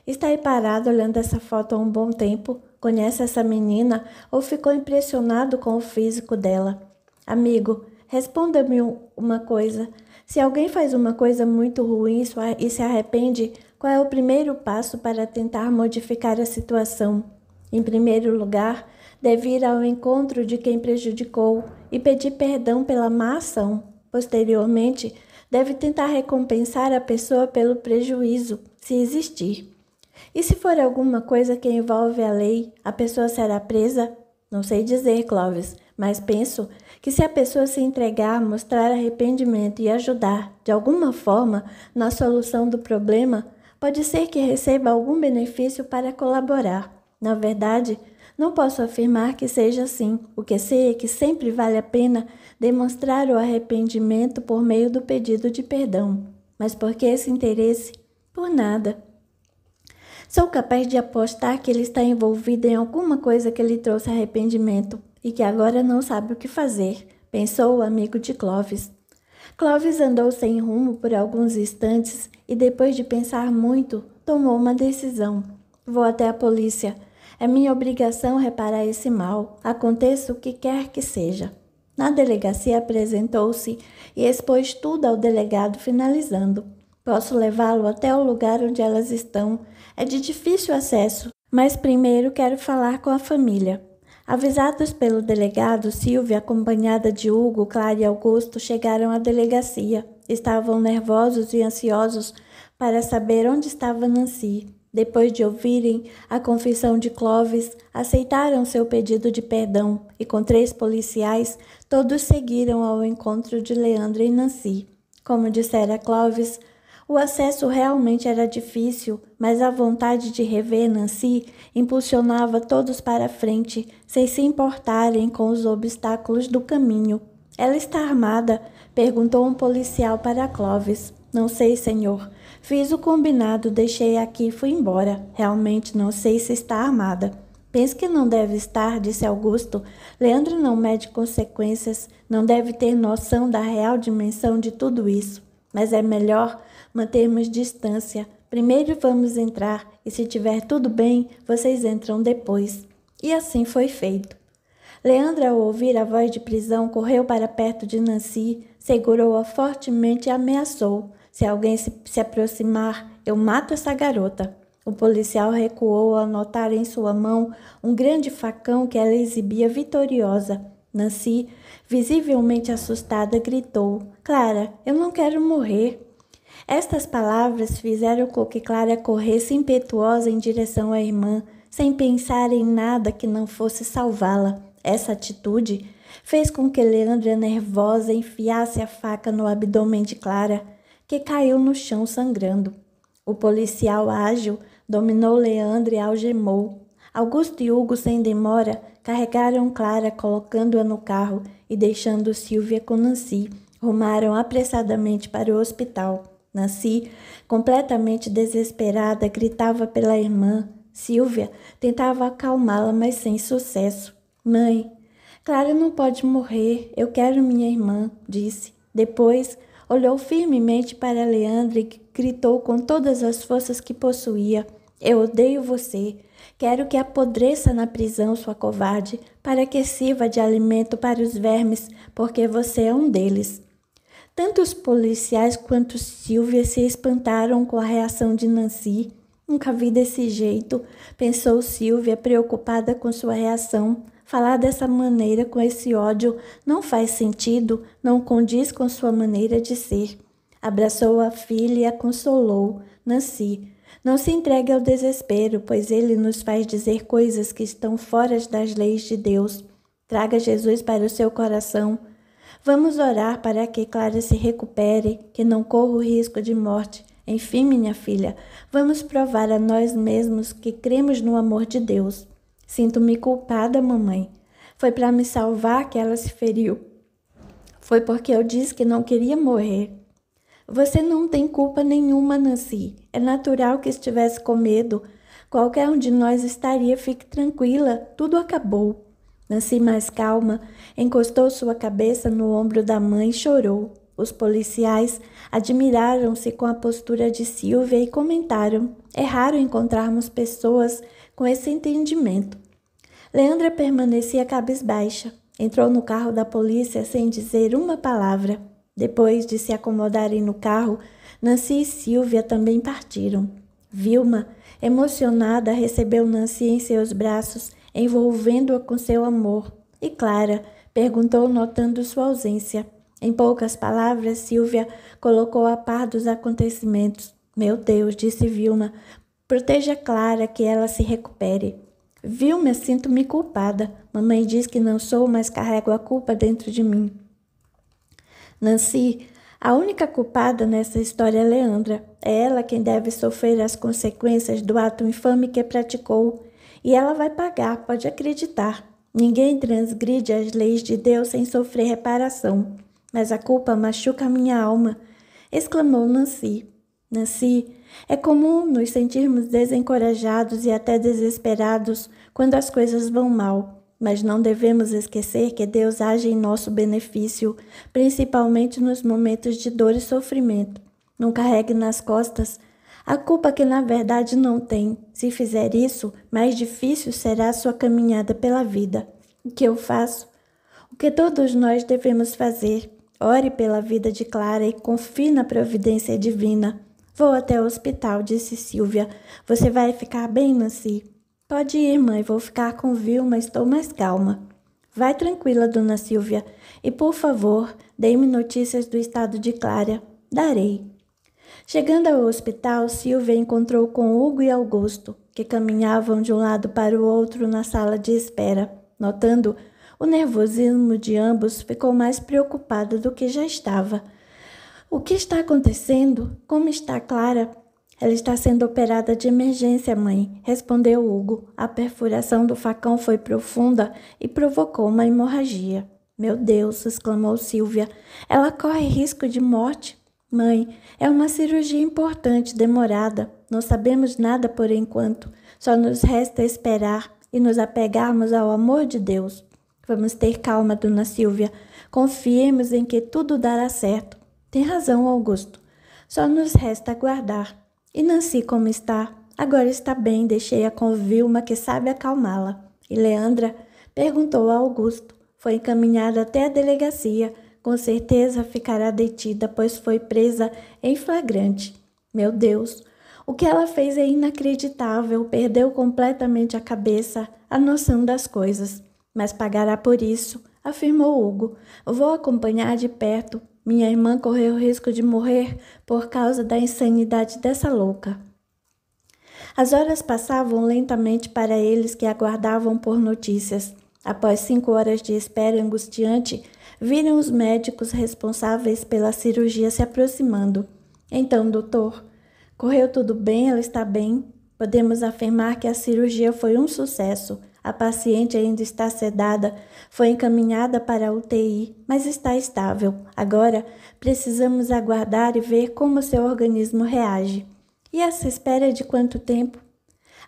Está aí parado olhando essa foto há um bom tempo? Conhece essa menina ou ficou impressionado com o físico dela? Amigo, responda-me uma coisa. Se alguém faz uma coisa muito ruim e se arrepende, qual é o primeiro passo para tentar modificar a situação? Em primeiro lugar, deve ir ao encontro de quem prejudicou e pedir perdão pela má ação. Posteriormente, deve tentar recompensar a pessoa pelo prejuízo, se existir. E se for alguma coisa que envolve a lei, a pessoa será presa? Não sei dizer, Clóvis, mas penso que se a pessoa se entregar, mostrar arrependimento e ajudar, de alguma forma, na solução do problema, pode ser que receba algum benefício para colaborar. Na verdade, não posso afirmar que seja assim. O que sei é que sempre vale a pena demonstrar o arrependimento por meio do pedido de perdão. Mas por que esse interesse? Por nada. Sou capaz de apostar que ele está envolvido em alguma coisa que lhe trouxe arrependimento e que agora não sabe o que fazer, pensou o amigo de Clovis. Clovis andou sem rumo por alguns instantes e, depois de pensar muito, tomou uma decisão. Vou até a polícia. É minha obrigação reparar esse mal, aconteça o que quer que seja. Na delegacia apresentou-se e expôs tudo ao delegado, finalizando. Posso levá-lo até o lugar onde elas estão. É de difícil acesso, mas primeiro quero falar com a família. Avisados pelo delegado, Silvia, acompanhada de Hugo, Clara e Augusto, chegaram à delegacia. Estavam nervosos e ansiosos para saber onde estava Nancy. Depois de ouvirem a confissão de Clovis, aceitaram seu pedido de perdão e, com três policiais, todos seguiram ao encontro de Leandro e Nancy. Como dissera Clovis, o acesso realmente era difícil, mas a vontade de rever Nancy impulsionava todos para frente, sem se importarem com os obstáculos do caminho. Ela está armada? perguntou um policial para Clovis. Não sei, senhor. Fiz o combinado, deixei aqui e fui embora. Realmente não sei se está armada. Penso que não deve estar, disse Augusto. Leandro não mede consequências, não deve ter noção da real dimensão de tudo isso. Mas é melhor mantermos distância. Primeiro vamos entrar e se tiver tudo bem, vocês entram depois. E assim foi feito. Leandra, ao ouvir a voz de prisão, correu para perto de Nancy, segurou-a fortemente e ameaçou: Se alguém se, se aproximar, eu mato essa garota. O policial recuou ao notar em sua mão um grande facão que ela exibia vitoriosa. Nancy, visivelmente assustada, gritou: Clara, eu não quero morrer. Estas palavras fizeram com que Clara corresse impetuosa em direção à irmã, sem pensar em nada que não fosse salvá-la. Essa atitude fez com que Leandra, nervosa, enfiasse a faca no abdômen de Clara, que caiu no chão sangrando. O policial ágil dominou Leandra e algemou. Augusto e Hugo, sem demora, carregaram Clara, colocando-a no carro e deixando Silvia com Nancy. Rumaram apressadamente para o hospital. Nancy, completamente desesperada, gritava pela irmã. Silvia tentava acalmá-la, mas sem sucesso. Mãe, Clara não pode morrer. Eu quero minha irmã, disse. Depois, olhou firmemente para Leandro e gritou com todas as forças que possuía: Eu odeio você. Quero que apodreça na prisão, sua covarde, para que sirva de alimento para os vermes, porque você é um deles. Tanto os policiais quanto Silvia se espantaram com a reação de Nancy. Nunca vi desse jeito, pensou Silvia, preocupada com sua reação. Falar dessa maneira, com esse ódio, não faz sentido, não condiz com sua maneira de ser. Abraçou a filha e a consolou. Nancy, não se entregue ao desespero, pois ele nos faz dizer coisas que estão fora das leis de Deus. Traga Jesus para o seu coração Vamos orar para que Clara se recupere, que não corra o risco de morte. Enfim, minha filha, vamos provar a nós mesmos que cremos no amor de Deus. Sinto-me culpada, mamãe. Foi para me salvar que ela se feriu. Foi porque eu disse que não queria morrer. Você não tem culpa nenhuma, Nancy. É natural que estivesse com medo. Qualquer um de nós estaria, fique tranquila, tudo acabou. Nancy, mais calma, encostou sua cabeça no ombro da mãe e chorou. Os policiais admiraram-se com a postura de Silvia e comentaram: é raro encontrarmos pessoas com esse entendimento. Leandra permanecia cabisbaixa. Entrou no carro da polícia sem dizer uma palavra. Depois de se acomodarem no carro, Nancy e Silvia também partiram. Vilma, emocionada, recebeu Nancy em seus braços envolvendo-a com seu amor. E Clara perguntou, notando sua ausência. Em poucas palavras, Silvia colocou a par dos acontecimentos. Meu Deus, disse Vilma, proteja Clara que ela se recupere. Vilma, sinto-me culpada. Mamãe diz que não sou, mas carrego a culpa dentro de mim. Nancy, a única culpada nessa história é Leandra. É ela quem deve sofrer as consequências do ato infame que praticou e ela vai pagar, pode acreditar. Ninguém transgride as leis de Deus sem sofrer reparação, mas a culpa machuca a minha alma, exclamou Nancy. Nancy, é comum nos sentirmos desencorajados e até desesperados quando as coisas vão mal, mas não devemos esquecer que Deus age em nosso benefício, principalmente nos momentos de dor e sofrimento. Não carregue nas costas a culpa que na verdade não tem. Se fizer isso, mais difícil será a sua caminhada pela vida. O que eu faço? O que todos nós devemos fazer? Ore pela vida de Clara e confie na providência divina. Vou até o hospital, disse Silvia. Você vai ficar bem, Nancy? Pode ir, mãe, vou ficar com Vilma, estou mais calma. Vai tranquila, dona Silvia, e por favor, dê-me notícias do estado de Clara. Darei. Chegando ao hospital, Silvia encontrou com Hugo e Augusto, que caminhavam de um lado para o outro na sala de espera. Notando o nervosismo de ambos, ficou mais preocupada do que já estava. O que está acontecendo? Como está Clara? Ela está sendo operada de emergência, mãe, respondeu Hugo. A perfuração do facão foi profunda e provocou uma hemorragia. Meu Deus, exclamou Silvia. Ela corre risco de morte. Mãe, é uma cirurgia importante, demorada. Não sabemos nada por enquanto. Só nos resta esperar e nos apegarmos ao amor de Deus. Vamos ter calma, dona Silvia. Confiemos em que tudo dará certo. Tem razão, Augusto. Só nos resta aguardar. E Nancy, como está? Agora está bem, deixei-a com Vilma, que sabe acalmá-la. E Leandra? Perguntou a Augusto. Foi encaminhada até a delegacia com certeza ficará detida, pois foi presa em flagrante. Meu Deus, o que ela fez é inacreditável, perdeu completamente a cabeça, a noção das coisas. Mas pagará por isso, afirmou Hugo. Vou acompanhar de perto. Minha irmã correu o risco de morrer por causa da insanidade dessa louca. As horas passavam lentamente para eles que aguardavam por notícias. Após cinco horas de espera angustiante, viram os médicos responsáveis pela cirurgia se aproximando. Então, doutor, correu tudo bem? Ela está bem? Podemos afirmar que a cirurgia foi um sucesso. A paciente ainda está sedada, foi encaminhada para a UTI, mas está estável. Agora, precisamos aguardar e ver como seu organismo reage. E essa espera é de quanto tempo?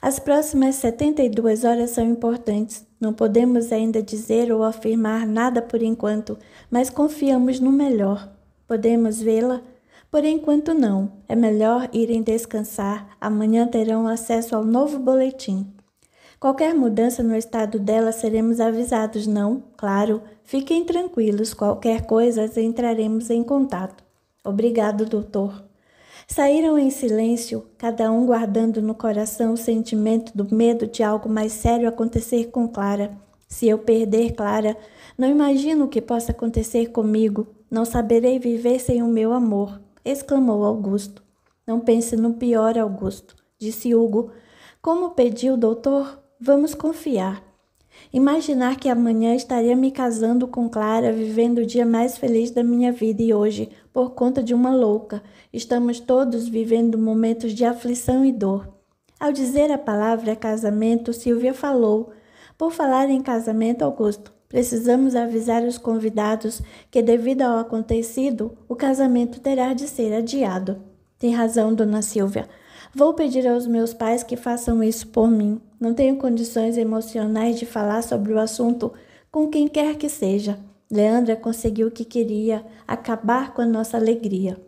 As próximas 72 horas são importantes. Não podemos ainda dizer ou afirmar nada por enquanto, mas confiamos no melhor. Podemos vê-la? Por enquanto, não. É melhor irem descansar. Amanhã terão acesso ao novo boletim. Qualquer mudança no estado dela seremos avisados, não? Claro. Fiquem tranquilos. Qualquer coisa entraremos em contato. Obrigado, doutor. Saíram em silêncio, cada um guardando no coração o sentimento do medo de algo mais sério acontecer com Clara. Se eu perder Clara, não imagino o que possa acontecer comigo. Não saberei viver sem o meu amor, exclamou Augusto. Não pense no pior, Augusto, disse Hugo. Como pediu o doutor, vamos confiar. Imaginar que amanhã estaria me casando com Clara, vivendo o dia mais feliz da minha vida e hoje por conta de uma louca. Estamos todos vivendo momentos de aflição e dor. Ao dizer a palavra casamento, Silvia falou. Por falar em casamento, Augusto, precisamos avisar os convidados que, devido ao acontecido, o casamento terá de ser adiado. Tem razão, dona Silvia. Vou pedir aos meus pais que façam isso por mim. Não tenho condições emocionais de falar sobre o assunto com quem quer que seja. Leandra conseguiu o que queria, acabar com a nossa alegria.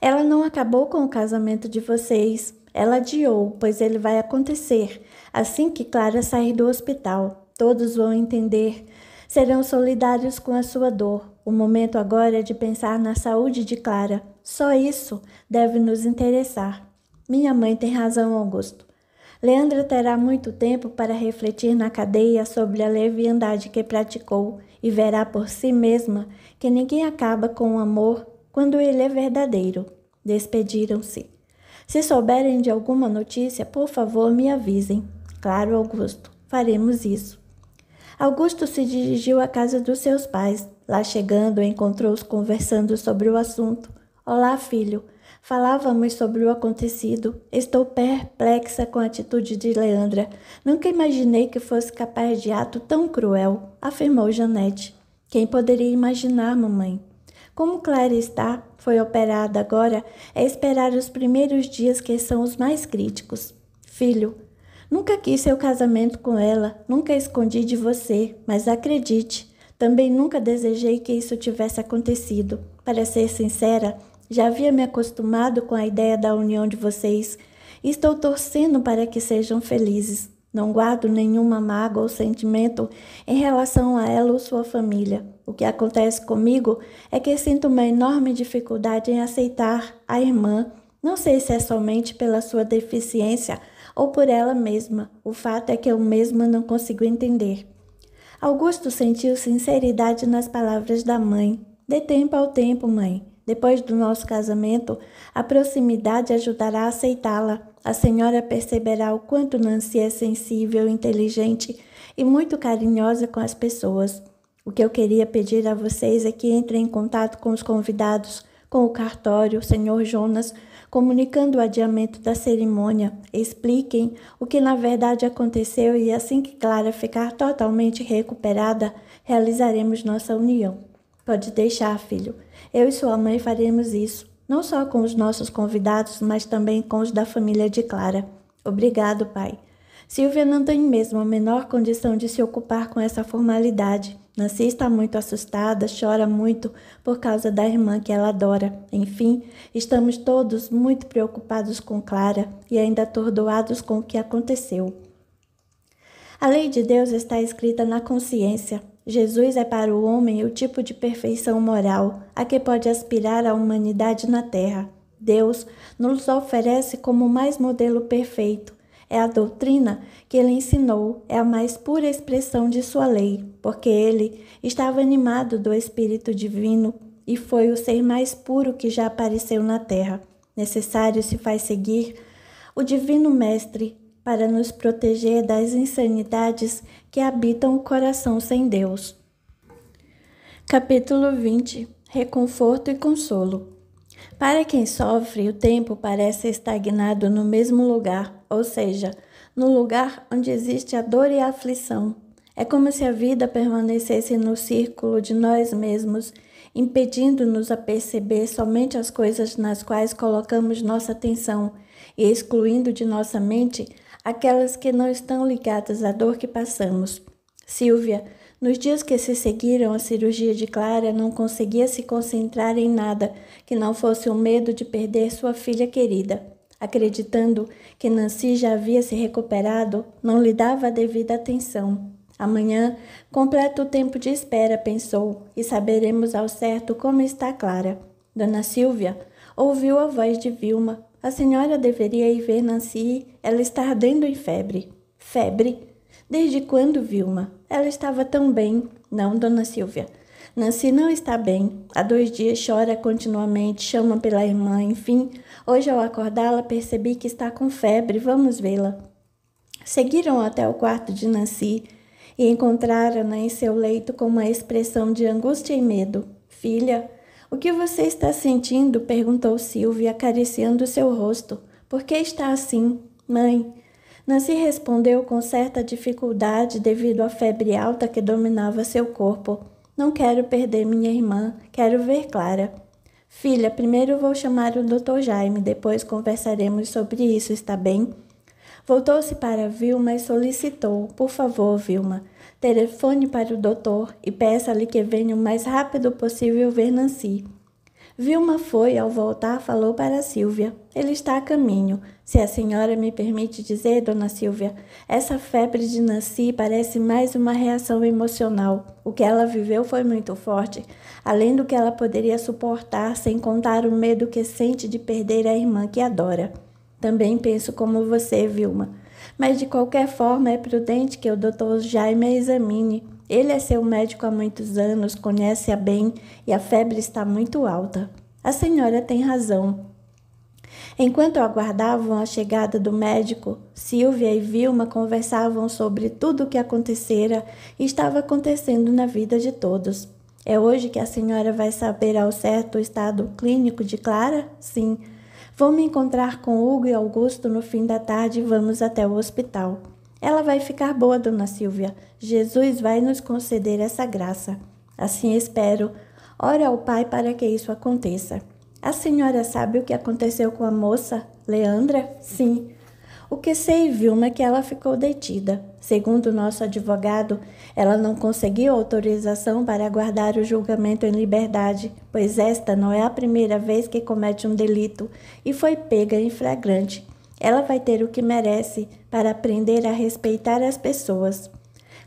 Ela não acabou com o casamento de vocês, ela adiou, pois ele vai acontecer. Assim que Clara sair do hospital, todos vão entender, serão solidários com a sua dor. O momento agora é de pensar na saúde de Clara. Só isso deve nos interessar. Minha mãe tem razão, Augusto. Leandra terá muito tempo para refletir na cadeia sobre a leviandade que praticou e verá por si mesma que ninguém acaba com o amor quando ele é verdadeiro. Despediram-se. Se souberem de alguma notícia, por favor, me avisem. Claro, Augusto, faremos isso. Augusto se dirigiu à casa dos seus pais. Lá chegando, encontrou-os conversando sobre o assunto. Olá, filho. Falávamos sobre o acontecido. Estou perplexa com a atitude de Leandra. Nunca imaginei que fosse capaz de ato tão cruel, afirmou Janete. Quem poderia imaginar, mamãe? Como Clara está, foi operada agora, é esperar os primeiros dias que são os mais críticos. Filho, nunca quis seu casamento com ela, nunca escondi de você, mas acredite, também nunca desejei que isso tivesse acontecido. Para ser sincera, já havia me acostumado com a ideia da união de vocês e estou torcendo para que sejam felizes. Não guardo nenhuma mágoa ou sentimento em relação a ela ou sua família. O que acontece comigo é que sinto uma enorme dificuldade em aceitar a irmã. Não sei se é somente pela sua deficiência ou por ela mesma. O fato é que eu mesma não consigo entender. Augusto sentiu sinceridade nas palavras da mãe. Dê tempo ao tempo, mãe. Depois do nosso casamento, a proximidade ajudará a aceitá-la. A senhora perceberá o quanto Nancy é sensível, inteligente e muito carinhosa com as pessoas. O que eu queria pedir a vocês é que entrem em contato com os convidados, com o cartório, o senhor Jonas, comunicando o adiamento da cerimônia. Expliquem o que na verdade aconteceu e assim que Clara ficar totalmente recuperada, realizaremos nossa união. Pode deixar, filho. Eu e sua mãe faremos isso, não só com os nossos convidados, mas também com os da família de Clara. Obrigado, pai. Silvia não tem mesmo a menor condição de se ocupar com essa formalidade. Nancy está muito assustada, chora muito por causa da irmã que ela adora. Enfim, estamos todos muito preocupados com Clara e ainda atordoados com o que aconteceu. A lei de Deus está escrita na consciência, Jesus é para o homem o tipo de perfeição moral a que pode aspirar a humanidade na Terra. Deus nos oferece como mais modelo perfeito. É a doutrina que ele ensinou, é a mais pura expressão de sua lei, porque ele estava animado do Espírito Divino e foi o ser mais puro que já apareceu na Terra. Necessário se faz seguir o Divino Mestre para nos proteger das insanidades que habitam o coração sem Deus. Capítulo 20 Reconforto e consolo. Para quem sofre, o tempo parece estagnado no mesmo lugar, ou seja, no lugar onde existe a dor e a aflição. É como se a vida permanecesse no círculo de nós mesmos, impedindo-nos a perceber somente as coisas nas quais colocamos nossa atenção e excluindo de nossa mente aquelas que não estão ligadas à dor que passamos. Silvia, nos dias que se seguiram à cirurgia de Clara, não conseguia se concentrar em nada que não fosse o medo de perder sua filha querida. Acreditando que Nancy já havia se recuperado, não lhe dava a devida atenção. Amanhã completa o tempo de espera, pensou, e saberemos ao certo como está Clara. Dona Silvia ouviu a voz de Vilma, a senhora deveria ir ver Nancy. Ela está ardendo em febre. Febre? Desde quando, Vilma? Ela estava tão bem. Não, dona Silvia. Nancy não está bem. Há dois dias chora continuamente, chama pela irmã, enfim. Hoje, ao acordá-la, percebi que está com febre. Vamos vê-la. Seguiram até o quarto de Nancy e encontraram-na em seu leito com uma expressão de angústia e medo. Filha, o que você está sentindo? perguntou Silvia, acariciando seu rosto. Por que está assim, mãe? Nancy respondeu com certa dificuldade devido à febre alta que dominava seu corpo. Não quero perder minha irmã, quero ver Clara. Filha, primeiro vou chamar o Dr. Jaime, depois conversaremos sobre isso, está bem? Voltou-se para Vilma e solicitou: Por favor, Vilma, Telefone para o doutor e peça-lhe que venha o mais rápido possível ver Nancy. Vilma foi, ao voltar, falou para Silvia. Ele está a caminho. Se a senhora me permite dizer, dona Silvia, essa febre de Nancy parece mais uma reação emocional. O que ela viveu foi muito forte, além do que ela poderia suportar, sem contar o medo que sente de perder a irmã que adora. Também penso como você, Vilma. Mas de qualquer forma, é prudente que o doutor Jaime a examine. Ele é seu médico há muitos anos, conhece-a bem e a febre está muito alta. A senhora tem razão. Enquanto aguardavam a chegada do médico, Silvia e Vilma conversavam sobre tudo o que acontecera e estava acontecendo na vida de todos. É hoje que a senhora vai saber ao certo o estado clínico de Clara? Sim, Vou me encontrar com Hugo e Augusto no fim da tarde e vamos até o hospital. Ela vai ficar boa, dona Silvia. Jesus vai nos conceder essa graça. Assim espero. Ore ao Pai para que isso aconteça. A senhora sabe o que aconteceu com a moça, Leandra? Sim. O que sei, Vilma, é que ela ficou detida. Segundo o nosso advogado, ela não conseguiu autorização para aguardar o julgamento em liberdade, pois esta não é a primeira vez que comete um delito e foi pega em flagrante. Ela vai ter o que merece para aprender a respeitar as pessoas.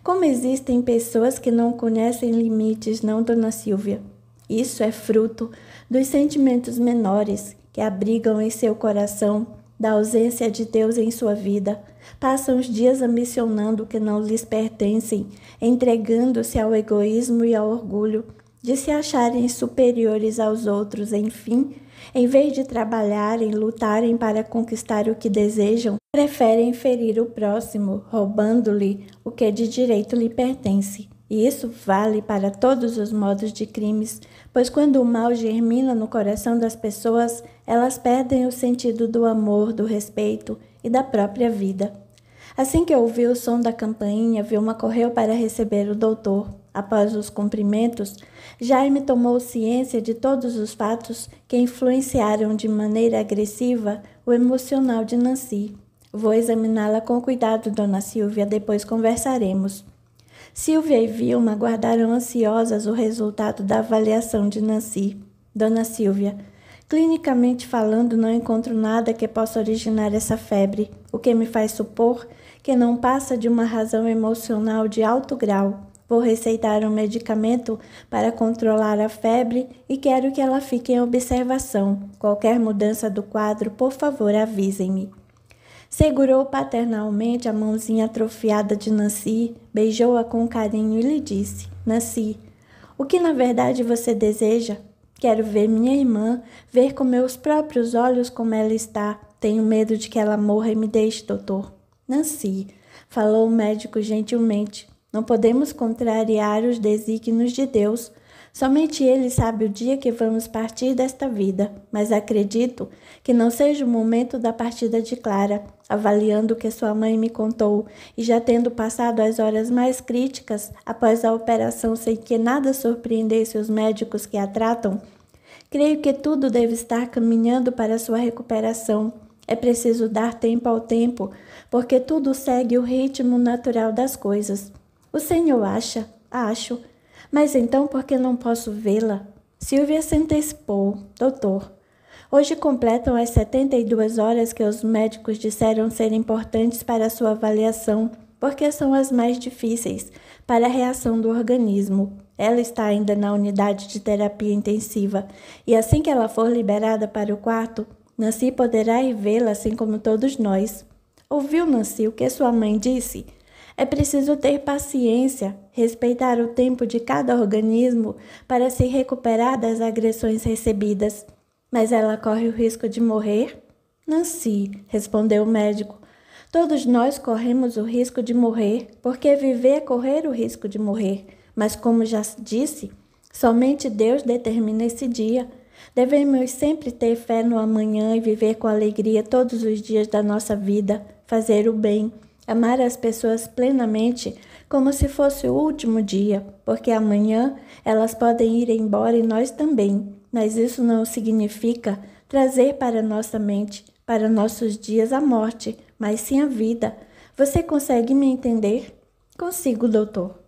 Como existem pessoas que não conhecem limites, não, Dona Silvia? Isso é fruto dos sentimentos menores que abrigam em seu coração da ausência de Deus em sua vida, passam os dias ambicionando o que não lhes pertencem, entregando-se ao egoísmo e ao orgulho, de se acharem superiores aos outros, enfim, em vez de trabalharem, lutarem para conquistar o que desejam, preferem ferir o próximo, roubando-lhe o que de direito lhe pertence. E isso vale para todos os modos de crimes pois quando o mal germina no coração das pessoas, elas perdem o sentido do amor, do respeito e da própria vida. Assim que ouviu o som da campainha, Vilma correu para receber o doutor. Após os cumprimentos, Jaime tomou ciência de todos os fatos que influenciaram de maneira agressiva o emocional de Nancy. Vou examiná-la com cuidado, dona Silvia, depois conversaremos. Silvia e Vilma aguardaram ansiosas o resultado da avaliação de Nancy. Dona Silvia, clinicamente falando, não encontro nada que possa originar essa febre, o que me faz supor que não passa de uma razão emocional de alto grau. Vou receitar um medicamento para controlar a febre e quero que ela fique em observação. Qualquer mudança do quadro, por favor, avisem-me. Segurou paternalmente a mãozinha atrofiada de Nancy, beijou-a com carinho e lhe disse: Nancy, o que na verdade você deseja? Quero ver minha irmã, ver com meus próprios olhos como ela está. Tenho medo de que ela morra e me deixe, doutor. Nancy, falou o médico gentilmente, não podemos contrariar os desígnios de Deus. Somente Ele sabe o dia que vamos partir desta vida, mas acredito que não seja o momento da partida de Clara. Avaliando o que sua mãe me contou e já tendo passado as horas mais críticas após a operação sem que nada surpreendesse os médicos que a tratam, creio que tudo deve estar caminhando para sua recuperação. É preciso dar tempo ao tempo, porque tudo segue o ritmo natural das coisas. O Senhor acha, acho mas então por que não posso vê-la? Silvia se antecipou. Doutor, hoje completam as 72 horas que os médicos disseram ser importantes para a sua avaliação, porque são as mais difíceis para a reação do organismo. Ela está ainda na unidade de terapia intensiva e assim que ela for liberada para o quarto, Nancy poderá ir vê-la assim como todos nós. Ouviu, Nancy, o que sua mãe disse? É preciso ter paciência respeitar o tempo de cada organismo para se recuperar das agressões recebidas. Mas ela corre o risco de morrer? Nancy, respondeu o médico. Todos nós corremos o risco de morrer, porque viver é correr o risco de morrer. Mas, como já disse, somente Deus determina esse dia. Devemos sempre ter fé no amanhã e viver com alegria todos os dias da nossa vida, fazer o bem, amar as pessoas plenamente, como se fosse o último dia, porque amanhã elas podem ir embora e nós também. Mas isso não significa trazer para nossa mente, para nossos dias, a morte, mas sim a vida. Você consegue me entender? Consigo, doutor.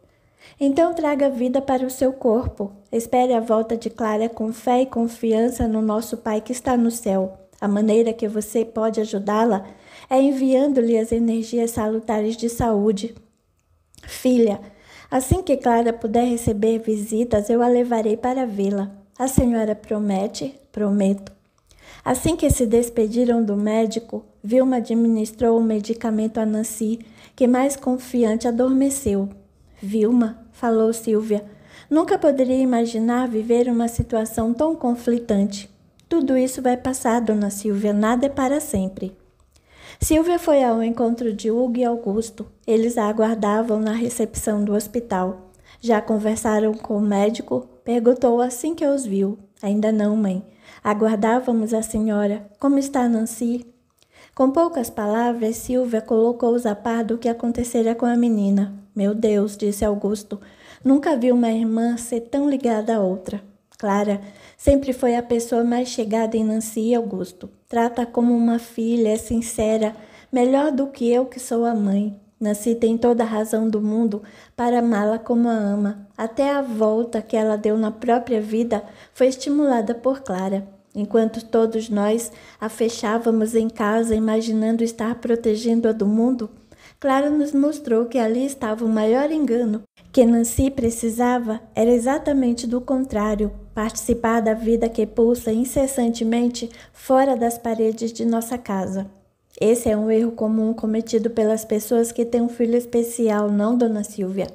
Então traga vida para o seu corpo. Espere a volta de Clara com fé e confiança no nosso Pai que está no céu. A maneira que você pode ajudá-la é enviando-lhe as energias salutares de saúde, Filha, assim que Clara puder receber visitas, eu a levarei para vê-la. A senhora promete? Prometo. Assim que se despediram do médico, Vilma administrou o medicamento a Nancy, que mais confiante adormeceu. Vilma, falou Silvia, nunca poderia imaginar viver uma situação tão conflitante. Tudo isso vai passar, dona Silvia, nada é para sempre. Silvia foi ao encontro de Hugo e Augusto. Eles a aguardavam na recepção do hospital. Já conversaram com o médico, perguntou assim que os viu. Ainda não, mãe. Aguardávamos a senhora. Como está Nancy? Com poucas palavras, Silvia colocou-os a par do que acontecera com a menina. Meu Deus, disse Augusto. Nunca vi uma irmã ser tão ligada à outra. Clara Sempre foi a pessoa mais chegada em Nancy e Augusto. Trata como uma filha, é sincera, melhor do que eu que sou a mãe. Nancy tem toda a razão do mundo para amá-la como a ama. Até a volta que ela deu na própria vida foi estimulada por Clara. Enquanto todos nós a fechávamos em casa imaginando estar protegendo-a do mundo, Clara nos mostrou que ali estava o maior engano. Que Nancy precisava era exatamente do contrário, participar da vida que pulsa incessantemente fora das paredes de nossa casa. Esse é um erro comum cometido pelas pessoas que têm um filho especial, não, Dona Silvia.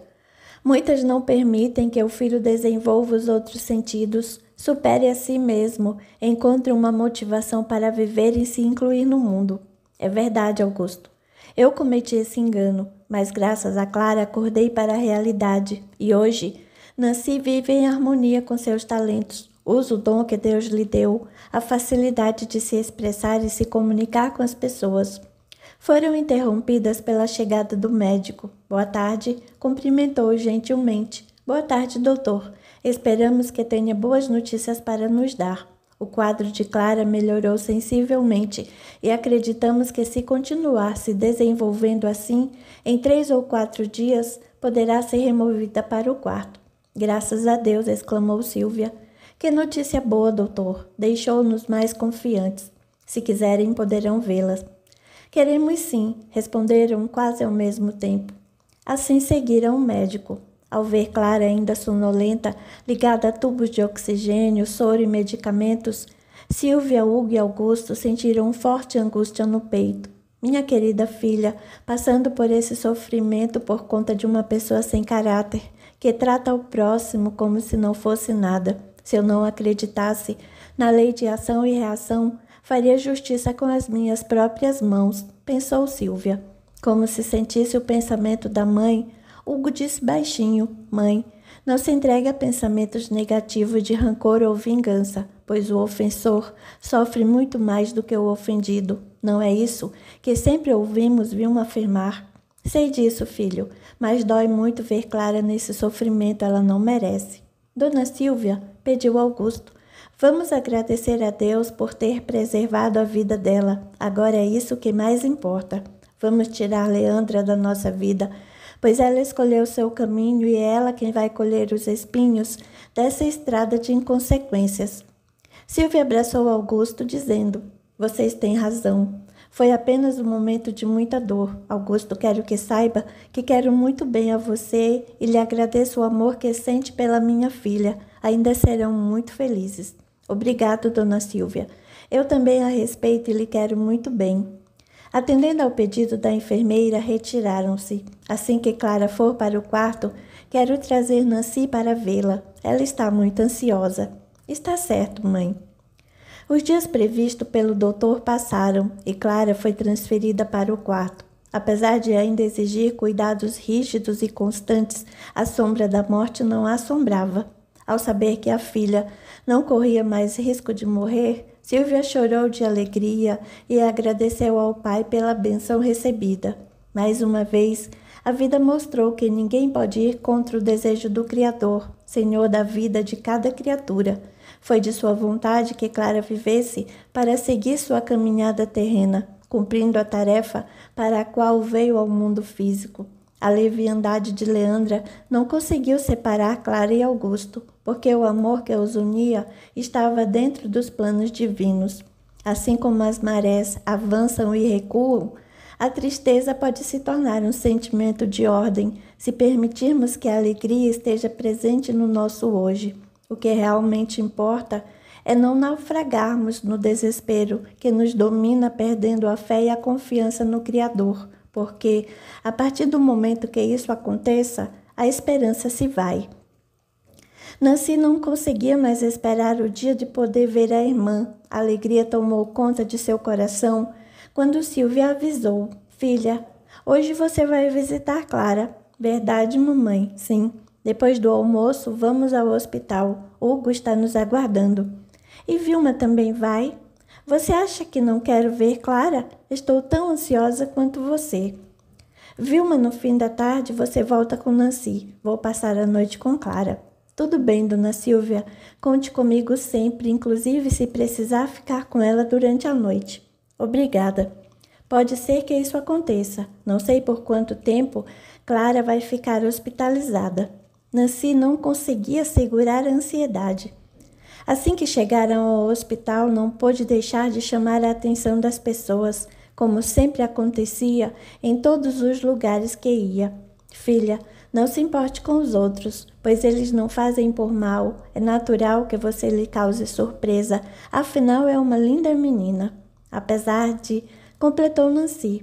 Muitas não permitem que o filho desenvolva os outros sentidos, supere a si mesmo, encontre uma motivação para viver e se incluir no mundo. É verdade, Augusto. Eu cometi esse engano, mas graças a Clara acordei para a realidade e hoje Nancy vive em harmonia com seus talentos. Usa o dom que Deus lhe deu, a facilidade de se expressar e se comunicar com as pessoas. Foram interrompidas pela chegada do médico. Boa tarde, cumprimentou gentilmente. Boa tarde, doutor. Esperamos que tenha boas notícias para nos dar. O quadro de Clara melhorou sensivelmente e acreditamos que, se continuar se desenvolvendo assim, em três ou quatro dias poderá ser removida para o quarto. Graças a Deus, exclamou Silvia. Que notícia boa, doutor. Deixou-nos mais confiantes. Se quiserem, poderão vê-las. Queremos sim, responderam quase ao mesmo tempo. Assim seguiram o médico. Ao ver Clara ainda sonolenta, ligada a tubos de oxigênio, soro e medicamentos, Silvia, Hugo e Augusto sentiram forte angústia no peito. Minha querida filha, passando por esse sofrimento por conta de uma pessoa sem caráter, que trata o próximo como se não fosse nada. Se eu não acreditasse na lei de ação e reação, faria justiça com as minhas próprias mãos, pensou Silvia. Como se sentisse o pensamento da mãe, Hugo disse baixinho: Mãe, não se entregue a pensamentos negativos de rancor ou vingança, pois o ofensor sofre muito mais do que o ofendido. Não é isso que sempre ouvimos Vilma afirmar? Sei disso, filho, mas dói muito ver Clara nesse sofrimento, ela não merece. Dona Silvia pediu Augusto. Vamos agradecer a Deus por ter preservado a vida dela. Agora é isso que mais importa. Vamos tirar Leandra da nossa vida, pois ela escolheu seu caminho e é ela quem vai colher os espinhos dessa estrada de inconsequências. Silvia abraçou Augusto, dizendo: Vocês têm razão. Foi apenas um momento de muita dor. Augusto, quero que saiba que quero muito bem a você e lhe agradeço o amor que sente pela minha filha. Ainda serão muito felizes. Obrigado, dona Silvia. Eu também a respeito e lhe quero muito bem. Atendendo ao pedido da enfermeira, retiraram-se. Assim que Clara for para o quarto, quero trazer Nancy para vê-la. Ela está muito ansiosa. Está certo, mãe. Os dias previstos pelo doutor passaram e Clara foi transferida para o quarto. Apesar de ainda exigir cuidados rígidos e constantes, a sombra da morte não a assombrava. Ao saber que a filha não corria mais risco de morrer, Silvia chorou de alegria e agradeceu ao pai pela benção recebida. Mais uma vez, a vida mostrou que ninguém pode ir contra o desejo do Criador, Senhor da vida de cada criatura. Foi de sua vontade que Clara vivesse para seguir sua caminhada terrena, cumprindo a tarefa para a qual veio ao mundo físico. A leviandade de Leandra não conseguiu separar Clara e Augusto, porque o amor que os unia estava dentro dos planos divinos. Assim como as marés avançam e recuam, a tristeza pode se tornar um sentimento de ordem se permitirmos que a alegria esteja presente no nosso hoje. O que realmente importa é não naufragarmos no desespero que nos domina, perdendo a fé e a confiança no Criador, porque a partir do momento que isso aconteça, a esperança se vai. Nancy não conseguia mais esperar o dia de poder ver a irmã. A alegria tomou conta de seu coração quando Silvia avisou: Filha, hoje você vai visitar Clara. Verdade, mamãe? Sim. Depois do almoço, vamos ao hospital. Hugo está nos aguardando. E Vilma também vai? Você acha que não quero ver Clara? Estou tão ansiosa quanto você. Vilma, no fim da tarde você volta com Nancy. Vou passar a noite com Clara. Tudo bem, dona Silvia. Conte comigo sempre, inclusive se precisar ficar com ela durante a noite. Obrigada. Pode ser que isso aconteça. Não sei por quanto tempo Clara vai ficar hospitalizada. Nancy não conseguia segurar a ansiedade. Assim que chegaram ao hospital, não pôde deixar de chamar a atenção das pessoas, como sempre acontecia em todos os lugares que ia. Filha, não se importe com os outros, pois eles não fazem por mal. É natural que você lhe cause surpresa, afinal é uma linda menina. Apesar de, completou Nancy,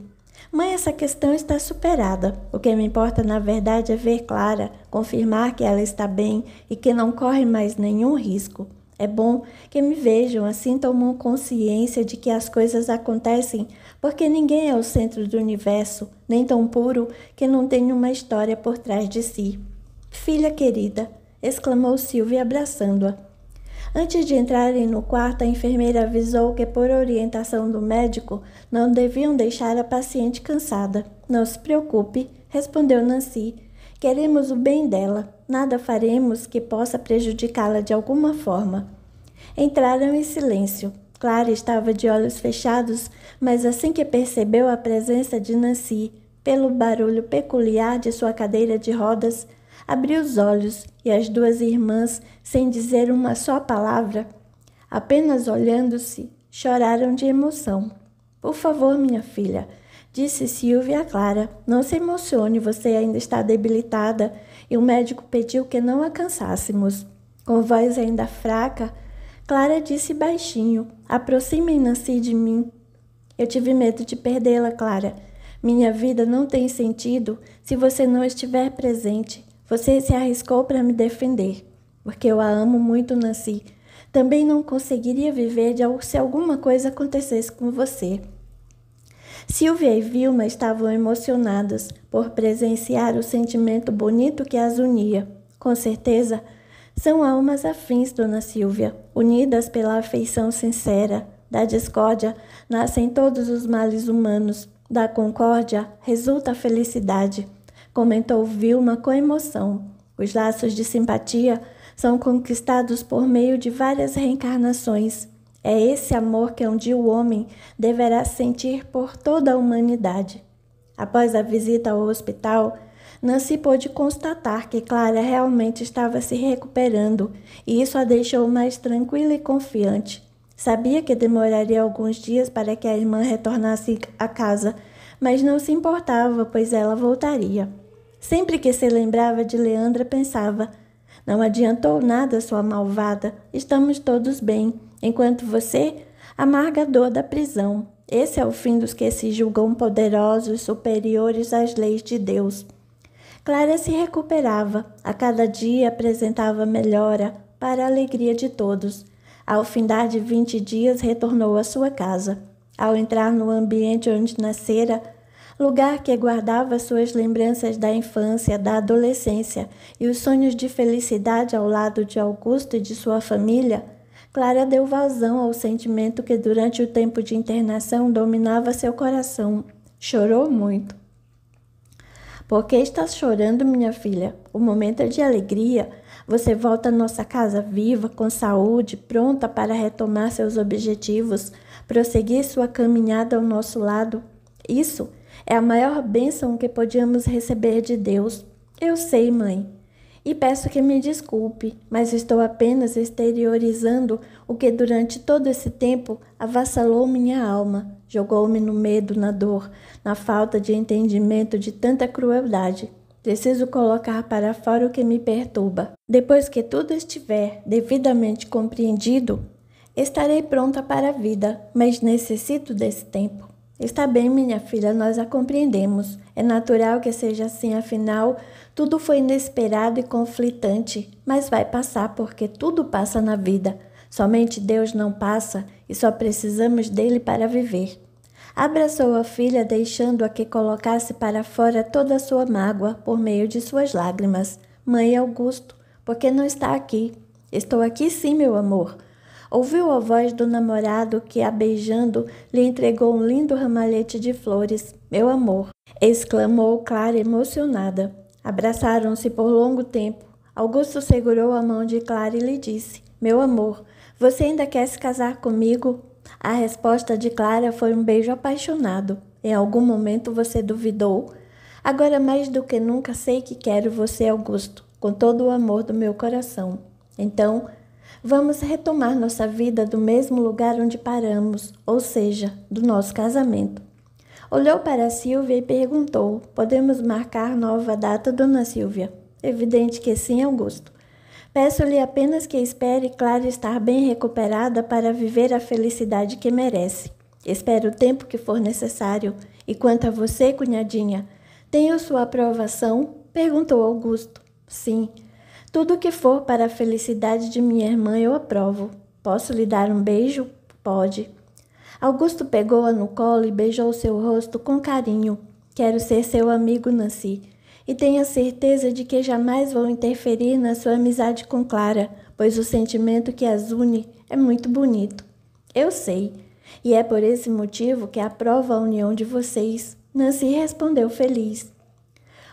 Mãe, essa questão está superada. O que me importa, na verdade, é ver Clara, confirmar que ela está bem e que não corre mais nenhum risco. É bom que me vejam assim tomam consciência de que as coisas acontecem, porque ninguém é o centro do universo, nem tão puro que não tenha uma história por trás de si. Filha querida, exclamou Silvia abraçando-a. Antes de entrarem no quarto, a enfermeira avisou que, por orientação do médico, não deviam deixar a paciente cansada. Não se preocupe, respondeu Nancy. Queremos o bem dela. Nada faremos que possa prejudicá-la de alguma forma. Entraram em silêncio. Clara estava de olhos fechados, mas assim que percebeu a presença de Nancy, pelo barulho peculiar de sua cadeira de rodas, abriu os olhos e as duas irmãs, sem dizer uma só palavra, apenas olhando-se, choraram de emoção. Por favor, minha filha, disse Silvia a Clara, não se emocione, você ainda está debilitada e o médico pediu que não a cansássemos. Com voz ainda fraca, Clara disse baixinho: Aproximem Nancy de mim. Eu tive medo de perdê-la, Clara. Minha vida não tem sentido se você não estiver presente. Você se arriscou para me defender, porque eu a amo muito, Nancy. Também não conseguiria viver de, se alguma coisa acontecesse com você. Silvia e Vilma estavam emocionadas por presenciar o sentimento bonito que as unia. Com certeza, são almas afins, Dona Silvia, unidas pela afeição sincera. Da discórdia nascem todos os males humanos, da concórdia resulta a felicidade comentou Vilma com emoção. Os laços de simpatia são conquistados por meio de várias reencarnações. É esse amor que um dia o homem deverá sentir por toda a humanidade. Após a visita ao hospital, Nancy pôde constatar que Clara realmente estava se recuperando e isso a deixou mais tranquila e confiante. Sabia que demoraria alguns dias para que a irmã retornasse à casa, mas não se importava, pois ela voltaria. Sempre que se lembrava de Leandra, pensava: Não adiantou nada, sua malvada, estamos todos bem, enquanto você amarga a dor da prisão. Esse é o fim dos que se julgam poderosos, superiores às leis de Deus. Clara se recuperava, a cada dia apresentava melhora, para a alegria de todos. Ao findar de vinte dias, retornou à sua casa. Ao entrar no ambiente onde nascera, lugar que guardava suas lembranças da infância, da adolescência e os sonhos de felicidade ao lado de Augusto e de sua família, Clara deu vazão ao sentimento que durante o tempo de internação dominava seu coração. Chorou muito. Por que estás chorando, minha filha? O momento é de alegria. Você volta à nossa casa viva, com saúde, pronta para retomar seus objetivos, prosseguir sua caminhada ao nosso lado. Isso é a maior bênção que podíamos receber de Deus. Eu sei, mãe. E peço que me desculpe, mas estou apenas exteriorizando o que durante todo esse tempo avassalou minha alma, jogou-me no medo, na dor, na falta de entendimento de tanta crueldade. Preciso colocar para fora o que me perturba. Depois que tudo estiver devidamente compreendido, estarei pronta para a vida, mas necessito desse tempo. Está bem, minha filha, nós a compreendemos. É natural que seja assim, afinal, tudo foi inesperado e conflitante, mas vai passar porque tudo passa na vida. Somente Deus não passa e só precisamos dele para viver. Abraçou a filha, deixando-a que colocasse para fora toda a sua mágoa por meio de suas lágrimas. Mãe Augusto, por que não está aqui? Estou aqui sim, meu amor. Ouviu a voz do namorado que, a beijando, lhe entregou um lindo ramalhete de flores. Meu amor! exclamou Clara emocionada. Abraçaram-se por longo tempo. Augusto segurou a mão de Clara e lhe disse: Meu amor, você ainda quer se casar comigo? A resposta de Clara foi um beijo apaixonado. Em algum momento você duvidou? Agora mais do que nunca sei que quero você, Augusto, com todo o amor do meu coração. Então, vamos retomar nossa vida do mesmo lugar onde paramos, ou seja, do nosso casamento. Olhou para Silvia e perguntou: Podemos marcar nova data, dona Silvia? Evidente que sim, Augusto. Peço-lhe apenas que espere Clara estar bem recuperada para viver a felicidade que merece. Espero o tempo que for necessário. E quanto a você, cunhadinha, tenho sua aprovação? Perguntou Augusto. Sim, tudo que for para a felicidade de minha irmã eu aprovo. Posso lhe dar um beijo? Pode. Augusto pegou-a no colo e beijou seu rosto com carinho. Quero ser seu amigo, Nancy. E tenha certeza de que jamais vou interferir na sua amizade com Clara, pois o sentimento que as une é muito bonito. Eu sei. E é por esse motivo que aprovo a união de vocês. Nancy respondeu feliz.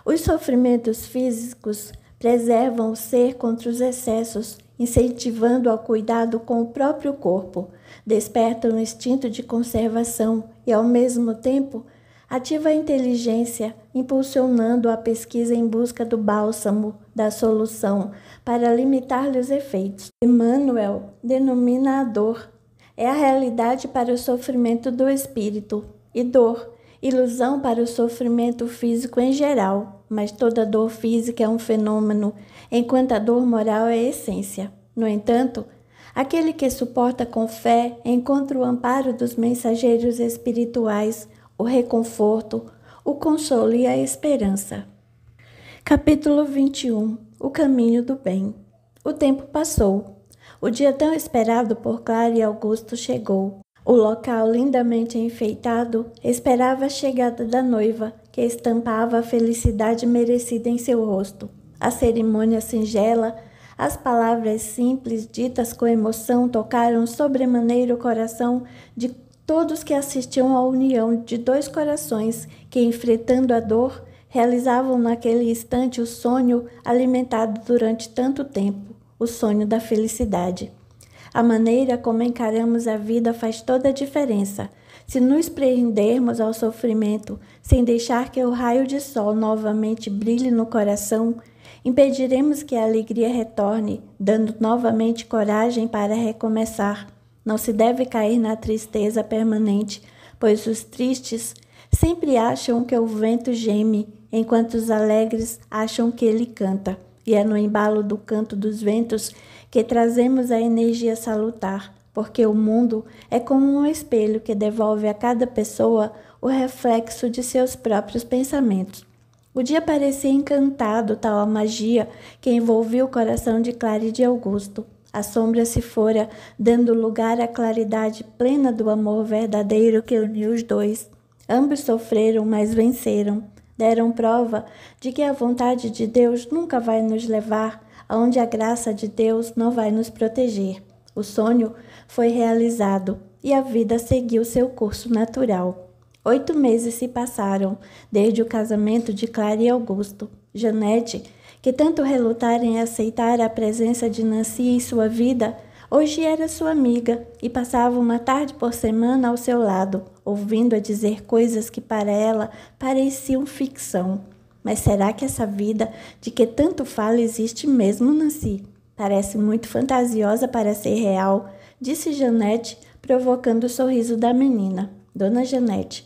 Os sofrimentos físicos preservam o ser contra os excessos, incentivando ao cuidado com o próprio corpo, despertam o instinto de conservação e, ao mesmo tempo, ativa a inteligência, impulsionando a pesquisa em busca do bálsamo, da solução, para limitar-lhe os efeitos. Emmanuel denomina a dor. É a realidade para o sofrimento do espírito, e dor, ilusão para o sofrimento físico em geral mas toda dor física é um fenômeno, enquanto a dor moral é essência. No entanto, aquele que suporta com fé encontra o amparo dos mensageiros espirituais, o reconforto, o consolo e a esperança. Capítulo 21 O caminho do bem. O tempo passou. O dia tão esperado por Clara e Augusto chegou. O local lindamente enfeitado esperava a chegada da noiva que estampava a felicidade merecida em seu rosto. A cerimônia singela, as palavras simples ditas com emoção tocaram sobremaneira o coração de todos que assistiam à união de dois corações que, enfrentando a dor, realizavam naquele instante o sonho alimentado durante tanto tempo o sonho da felicidade. A maneira como encaramos a vida faz toda a diferença se nos prendermos ao sofrimento sem deixar que o raio de sol novamente brilhe no coração, impediremos que a alegria retorne, dando novamente coragem para recomeçar. Não se deve cair na tristeza permanente, pois os tristes sempre acham que o vento geme, enquanto os alegres acham que ele canta. E é no embalo do canto dos ventos que trazemos a energia salutar porque o mundo é como um espelho que devolve a cada pessoa o reflexo de seus próprios pensamentos. O dia parecia encantado tal a magia que envolvia o coração de Clara e de Augusto. A sombra se fora, dando lugar à claridade plena do amor verdadeiro que uniu os dois. Ambos sofreram, mas venceram. Deram prova de que a vontade de Deus nunca vai nos levar aonde a graça de Deus não vai nos proteger. O sonho foi realizado e a vida seguiu seu curso natural. Oito meses se passaram desde o casamento de Clara e Augusto. Janete, que tanto relutara em aceitar a presença de Nancy em sua vida, hoje era sua amiga e passava uma tarde por semana ao seu lado, ouvindo-a dizer coisas que para ela pareciam ficção. Mas será que essa vida de que tanto fala existe mesmo, Nancy? Parece muito fantasiosa para ser real, disse Janete, provocando o sorriso da menina. Dona Janete,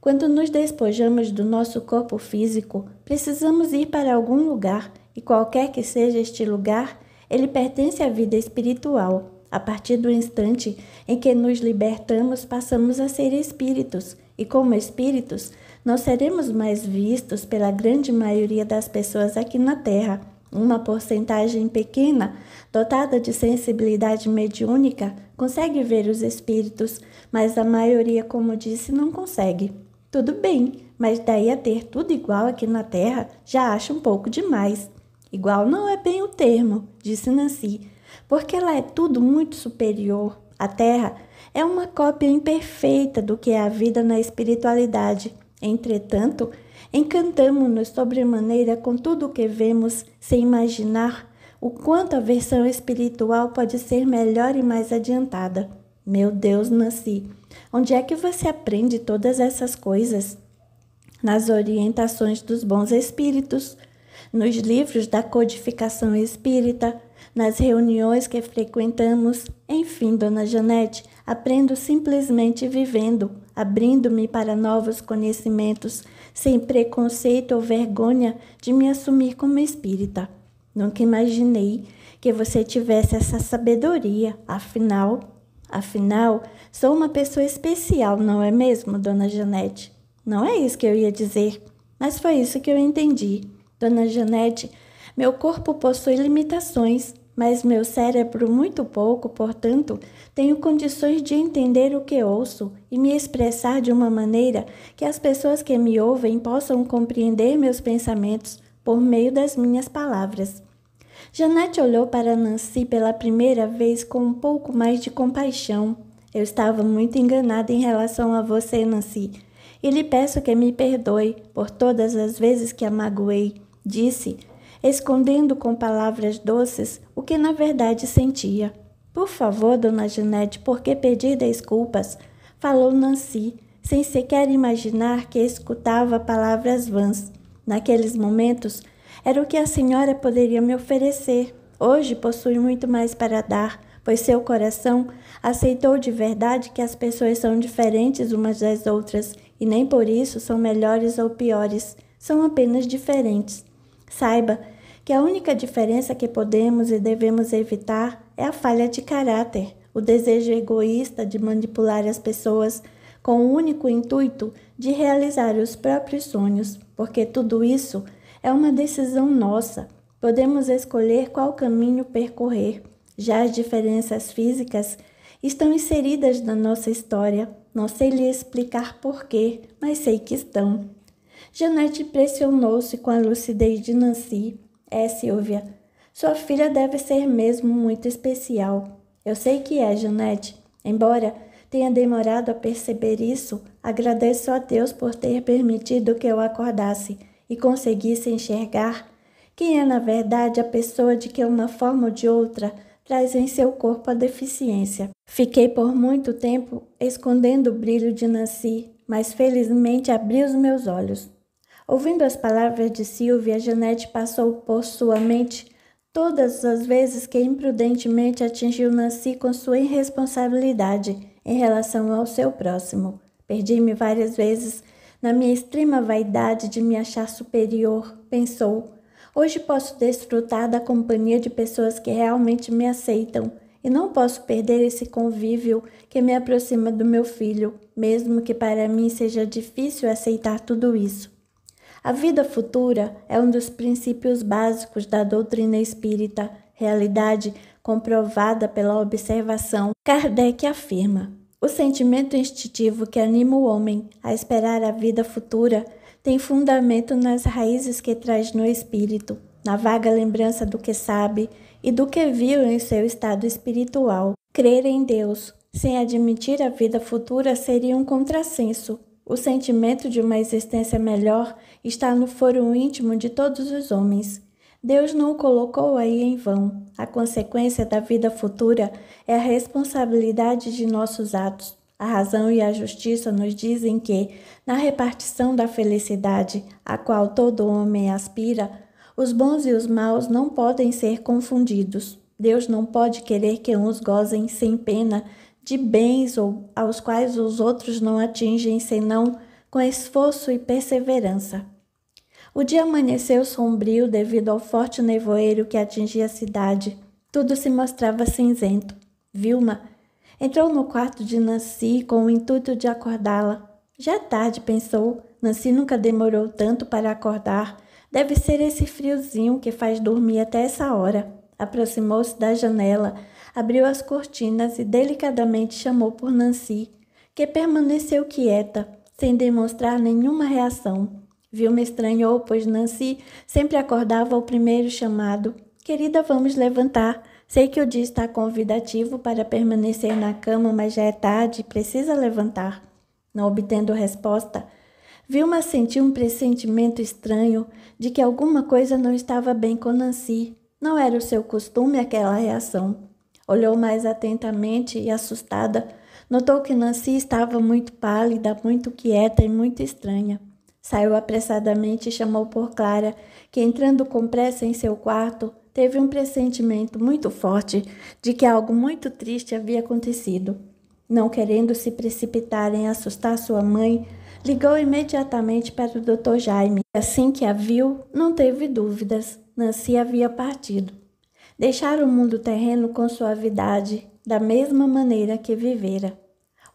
quando nos despojamos do nosso corpo físico, precisamos ir para algum lugar, e qualquer que seja este lugar, ele pertence à vida espiritual. A partir do instante em que nos libertamos, passamos a ser espíritos, e como espíritos, não seremos mais vistos pela grande maioria das pessoas aqui na Terra. Uma porcentagem pequena, dotada de sensibilidade mediúnica, consegue ver os espíritos, mas a maioria, como disse, não consegue. Tudo bem, mas daí a ter tudo igual aqui na Terra já acho um pouco demais. Igual não é bem o termo, disse Nancy, porque ela é tudo muito superior. A Terra é uma cópia imperfeita do que é a vida na espiritualidade. Entretanto, Encantamo-nos sobremaneira com tudo o que vemos, sem imaginar o quanto a versão espiritual pode ser melhor e mais adiantada. Meu Deus, Nancy, onde é que você aprende todas essas coisas? Nas orientações dos bons espíritos, nos livros da codificação espírita, nas reuniões que frequentamos, enfim, dona Janete, aprendo simplesmente vivendo, abrindo-me para novos conhecimentos sem preconceito ou vergonha de me assumir como espírita. Nunca imaginei que você tivesse essa sabedoria, afinal, afinal, sou uma pessoa especial, não é mesmo, dona Janete? Não é isso que eu ia dizer, mas foi isso que eu entendi. Dona Janete, meu corpo possui limitações, mas meu cérebro muito pouco, portanto, tenho condições de entender o que ouço e me expressar de uma maneira que as pessoas que me ouvem possam compreender meus pensamentos por meio das minhas palavras. Janete olhou para Nancy pela primeira vez com um pouco mais de compaixão. Eu estava muito enganada em relação a você, Nancy, e lhe peço que me perdoe por todas as vezes que a magoei, disse escondendo com palavras doces o que na verdade sentia. Por favor, dona Janete, por que pedir desculpas? Falou Nancy, sem sequer imaginar que escutava palavras vãs. Naqueles momentos, era o que a senhora poderia me oferecer. Hoje possui muito mais para dar, pois seu coração aceitou de verdade que as pessoas são diferentes umas das outras e nem por isso são melhores ou piores, são apenas diferentes. Saiba que a única diferença que podemos e devemos evitar é a falha de caráter, o desejo egoísta de manipular as pessoas com o único intuito de realizar os próprios sonhos, porque tudo isso é uma decisão nossa. Podemos escolher qual caminho percorrer. Já as diferenças físicas estão inseridas na nossa história. Não sei lhe explicar porquê, mas sei que estão. Janete impressionou-se com a lucidez de Nancy é, Silvia. Sua filha deve ser mesmo muito especial. Eu sei que é, Janete. Embora tenha demorado a perceber isso, agradeço a Deus por ter permitido que eu acordasse e conseguisse enxergar quem é, na verdade, a pessoa de que uma forma ou de outra traz em seu corpo a deficiência. Fiquei por muito tempo escondendo o brilho de Nancy, mas felizmente abri os meus olhos. Ouvindo as palavras de Silvia, Janete passou por sua mente todas as vezes que imprudentemente atingiu Nancy com sua irresponsabilidade em relação ao seu próximo. Perdi-me várias vezes na minha extrema vaidade de me achar superior, pensou. Hoje posso desfrutar da companhia de pessoas que realmente me aceitam e não posso perder esse convívio que me aproxima do meu filho, mesmo que para mim seja difícil aceitar tudo isso. A vida futura é um dos princípios básicos da doutrina espírita, realidade comprovada pela observação. Kardec afirma: o sentimento instintivo que anima o homem a esperar a vida futura tem fundamento nas raízes que traz no espírito, na vaga lembrança do que sabe e do que viu em seu estado espiritual. Crer em Deus sem admitir a vida futura seria um contrassenso, o sentimento de uma existência melhor está no foro íntimo de todos os homens. Deus não o colocou aí em vão. A consequência da vida futura é a responsabilidade de nossos atos. A razão e a justiça nos dizem que, na repartição da felicidade a qual todo homem aspira, os bons e os maus não podem ser confundidos. Deus não pode querer que uns gozem sem pena de bens ou aos quais os outros não atingem senão com esforço e perseverança. O dia amanheceu sombrio devido ao forte nevoeiro que atingia a cidade. Tudo se mostrava cinzento. Vilma entrou no quarto de Nancy com o intuito de acordá-la. Já é tarde, pensou. Nancy nunca demorou tanto para acordar. Deve ser esse friozinho que faz dormir até essa hora. Aproximou-se da janela abriu as cortinas e delicadamente chamou por Nancy, que permaneceu quieta, sem demonstrar nenhuma reação. Vilma estranhou, pois Nancy sempre acordava ao primeiro chamado. Querida, vamos levantar. Sei que o dia está convidativo para permanecer na cama, mas já é tarde e precisa levantar. Não obtendo resposta, Vilma sentiu um pressentimento estranho de que alguma coisa não estava bem com Nancy. Não era o seu costume aquela reação. Olhou mais atentamente e, assustada, notou que Nancy estava muito pálida, muito quieta e muito estranha. Saiu apressadamente e chamou por Clara, que, entrando com pressa em seu quarto, teve um pressentimento muito forte de que algo muito triste havia acontecido. Não querendo se precipitar em assustar sua mãe, ligou imediatamente para o Dr. Jaime. Assim que a viu, não teve dúvidas. Nancy havia partido deixar o mundo terreno com suavidade, da mesma maneira que vivera.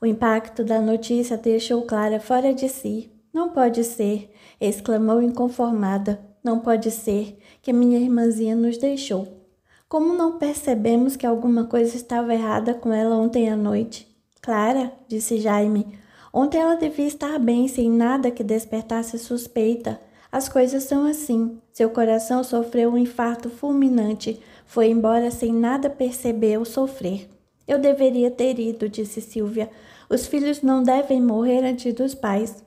O impacto da notícia deixou Clara fora de si. Não pode ser, exclamou inconformada. Não pode ser que minha irmãzinha nos deixou. Como não percebemos que alguma coisa estava errada com ela ontem à noite? Clara, disse Jaime, ontem ela devia estar bem, sem nada que despertasse suspeita. As coisas são assim. Seu coração sofreu um infarto fulminante foi embora sem nada perceber ou sofrer. Eu deveria ter ido, disse Silvia. Os filhos não devem morrer antes dos pais.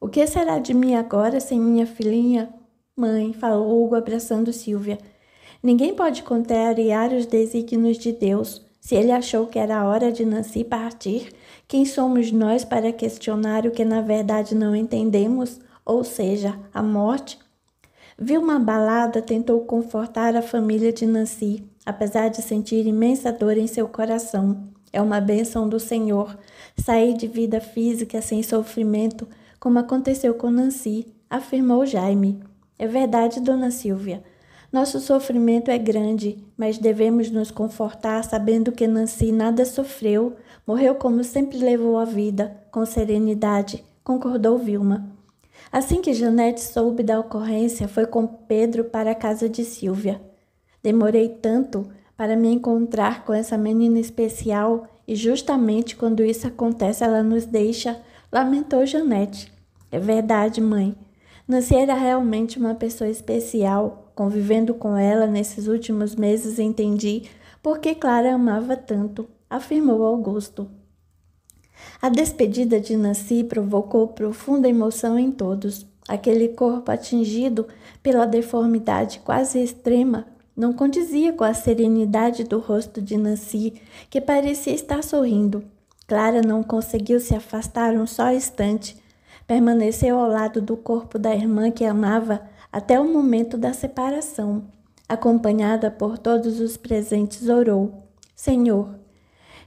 O que será de mim agora sem minha filhinha? Mãe, falou Hugo abraçando Silvia. Ninguém pode contrariar os desígnios de Deus. Se ele achou que era hora de Nancy partir, quem somos nós para questionar o que na verdade não entendemos, ou seja, a morte? Vilma Balada tentou confortar a família de Nancy, apesar de sentir imensa dor em seu coração. É uma bênção do Senhor sair de vida física sem sofrimento, como aconteceu com Nancy, afirmou Jaime. É verdade, dona Silvia. Nosso sofrimento é grande, mas devemos nos confortar sabendo que Nancy nada sofreu, morreu como sempre levou a vida, com serenidade, concordou Vilma. Assim que Janete soube da ocorrência, foi com Pedro para a casa de Silvia. Demorei tanto para me encontrar com essa menina especial e justamente quando isso acontece ela nos deixa, lamentou Janete. É verdade, mãe. Nancy era realmente uma pessoa especial. Convivendo com ela nesses últimos meses entendi por que Clara amava tanto, afirmou Augusto. A despedida de Nancy provocou profunda emoção em todos. Aquele corpo atingido pela deformidade quase extrema não condizia com a serenidade do rosto de Nancy, que parecia estar sorrindo. Clara não conseguiu se afastar um só instante. Permaneceu ao lado do corpo da irmã que amava até o momento da separação. Acompanhada por todos os presentes, orou: Senhor,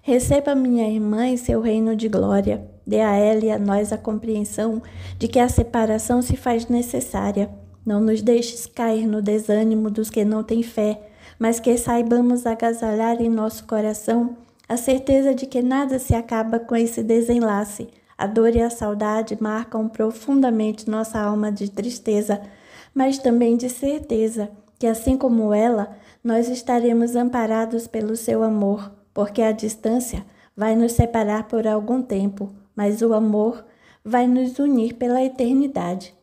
Receba, minha irmã, em seu reino de glória. Dê a ela e a nós a compreensão de que a separação se faz necessária. Não nos deixes cair no desânimo dos que não têm fé, mas que saibamos agasalhar em nosso coração a certeza de que nada se acaba com esse desenlace. A dor e a saudade marcam profundamente nossa alma de tristeza, mas também de certeza que, assim como ela, nós estaremos amparados pelo seu amor porque a distância vai nos separar por algum tempo, mas o amor vai nos unir pela eternidade.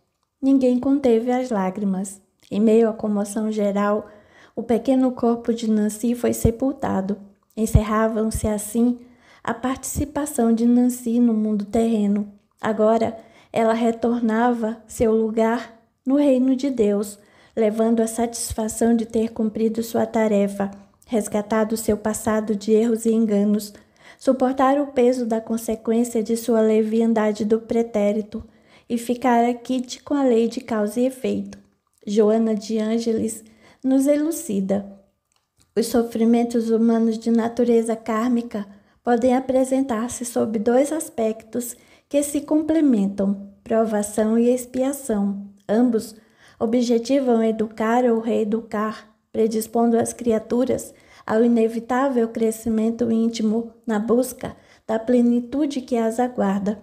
Ninguém conteve as lágrimas. Em meio à comoção geral, o pequeno corpo de Nancy foi sepultado. Encerravam-se assim a participação de Nancy no mundo terreno. Agora ela retornava seu lugar no reino de Deus, levando a satisfação de ter cumprido sua tarefa resgatar do seu passado de erros e enganos, suportar o peso da consequência de sua leviandade do pretérito e ficar aqui com a lei de causa e efeito. Joana de Ângeles nos elucida. Os sofrimentos humanos de natureza kármica podem apresentar-se sob dois aspectos que se complementam: provação e expiação. Ambos objetivam educar ou reeducar predispondo as criaturas ao inevitável crescimento íntimo na busca da plenitude que as aguarda.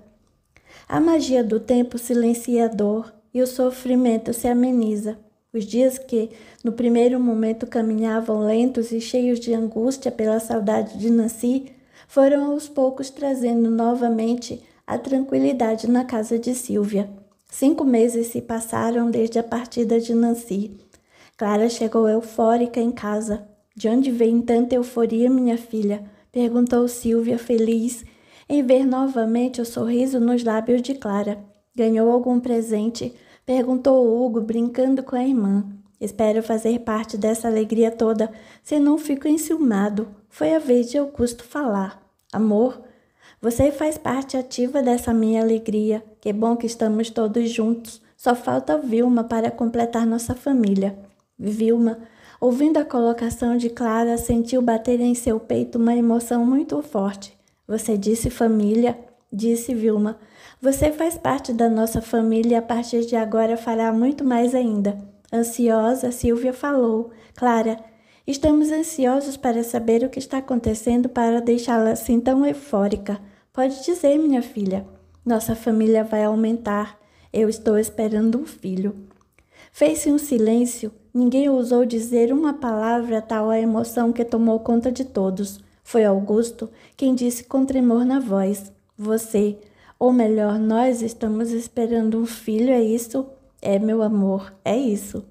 A magia do tempo silencia a dor e o sofrimento se ameniza. Os dias que, no primeiro momento, caminhavam lentos e cheios de angústia pela saudade de Nancy, foram aos poucos trazendo novamente a tranquilidade na casa de Silvia. Cinco meses se passaram desde a partida de Nancy, Clara chegou eufórica em casa. De onde vem tanta euforia, minha filha? perguntou Silvia, feliz em ver novamente o sorriso nos lábios de Clara. Ganhou algum presente? perguntou Hugo, brincando com a irmã. Espero fazer parte dessa alegria toda, senão fico enciumado. Foi a vez de Augusto falar. Amor, você faz parte ativa dessa minha alegria. Que bom que estamos todos juntos. Só falta Vilma para completar nossa família. Vilma, ouvindo a colocação de Clara, sentiu bater em seu peito uma emoção muito forte. Você disse família, disse Vilma. Você faz parte da nossa família e a partir de agora fará muito mais ainda. Ansiosa, Silvia falou. Clara, estamos ansiosos para saber o que está acontecendo para deixá-la assim tão eufórica. Pode dizer, minha filha. Nossa família vai aumentar. Eu estou esperando um filho. Fez-se um silêncio Ninguém ousou dizer uma palavra tal a emoção que tomou conta de todos. Foi Augusto quem disse com tremor na voz: Você, ou melhor, nós estamos esperando um filho, é isso? É, meu amor, é isso.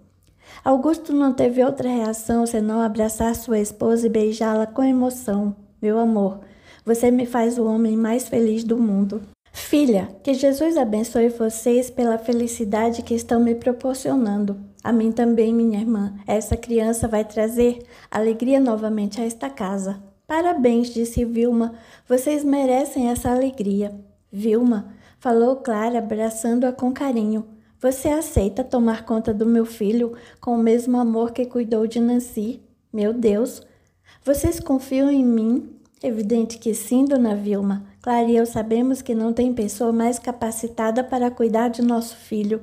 Augusto não teve outra reação senão abraçar sua esposa e beijá-la com emoção. Meu amor, você me faz o homem mais feliz do mundo. Filha, que Jesus abençoe vocês pela felicidade que estão me proporcionando. A mim também, minha irmã. Essa criança vai trazer alegria novamente a esta casa. Parabéns, disse Vilma. Vocês merecem essa alegria. Vilma, falou Clara, abraçando-a com carinho. Você aceita tomar conta do meu filho com o mesmo amor que cuidou de Nancy? Meu Deus! Vocês confiam em mim? Evidente que sim, dona Vilma. Clara e eu sabemos que não tem pessoa mais capacitada para cuidar de nosso filho.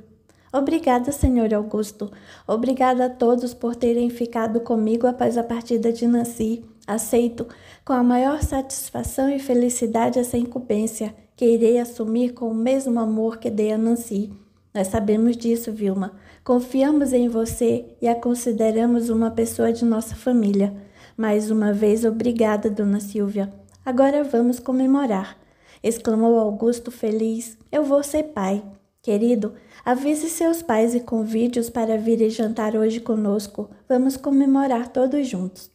Obrigada, senhor Augusto. Obrigada a todos por terem ficado comigo após a partida de Nancy. Aceito com a maior satisfação e felicidade essa incumbência, que irei assumir com o mesmo amor que dei a Nancy. Nós sabemos disso, Vilma. Confiamos em você e a consideramos uma pessoa de nossa família. Mais uma vez, obrigada, dona Silvia. Agora vamos comemorar. Exclamou Augusto feliz. Eu vou ser pai. Querido, avise seus pais e convide-os para virem jantar hoje conosco. Vamos comemorar todos juntos.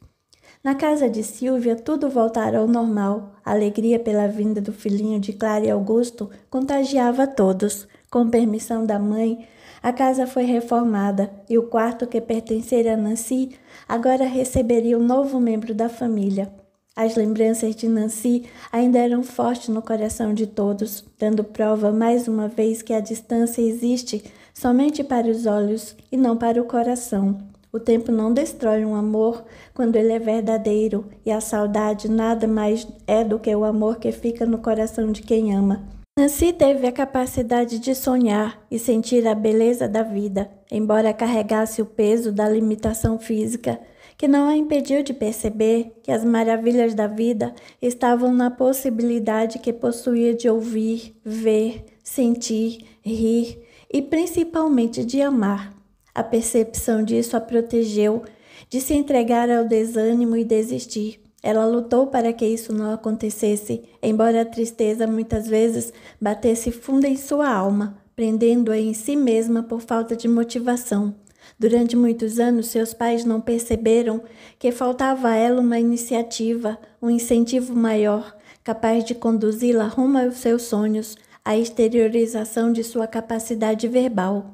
Na casa de Silvia, tudo voltara ao normal. A alegria pela vinda do filhinho de Clara e Augusto contagiava todos. Com permissão da mãe, a casa foi reformada e o quarto que pertencera a Nancy agora receberia um novo membro da família. As lembranças de Nancy ainda eram fortes no coração de todos, dando prova mais uma vez que a distância existe somente para os olhos e não para o coração. O tempo não destrói um amor quando ele é verdadeiro, e a saudade nada mais é do que o amor que fica no coração de quem ama. Nancy teve a capacidade de sonhar e sentir a beleza da vida, embora carregasse o peso da limitação física que não a impediu de perceber que as maravilhas da vida estavam na possibilidade que possuía de ouvir, ver, sentir, rir e principalmente de amar. A percepção disso a protegeu de se entregar ao desânimo e desistir. Ela lutou para que isso não acontecesse, embora a tristeza muitas vezes batesse fundo em sua alma, prendendo-a em si mesma por falta de motivação. Durante muitos anos, seus pais não perceberam que faltava a ela uma iniciativa, um incentivo maior, capaz de conduzi-la rumo aos seus sonhos, à exteriorização de sua capacidade verbal.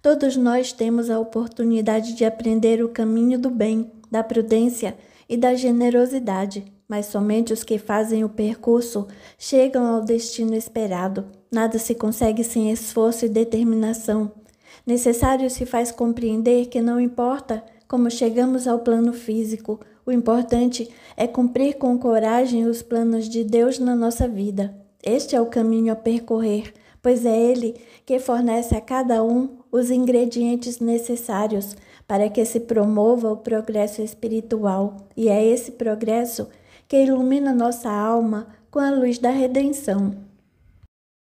Todos nós temos a oportunidade de aprender o caminho do bem, da prudência e da generosidade, mas somente os que fazem o percurso chegam ao destino esperado. Nada se consegue sem esforço e determinação. Necessário se faz compreender que não importa como chegamos ao plano físico, o importante é cumprir com coragem os planos de Deus na nossa vida. Este é o caminho a percorrer, pois é Ele que fornece a cada um os ingredientes necessários para que se promova o progresso espiritual, e é esse progresso que ilumina nossa alma com a luz da redenção.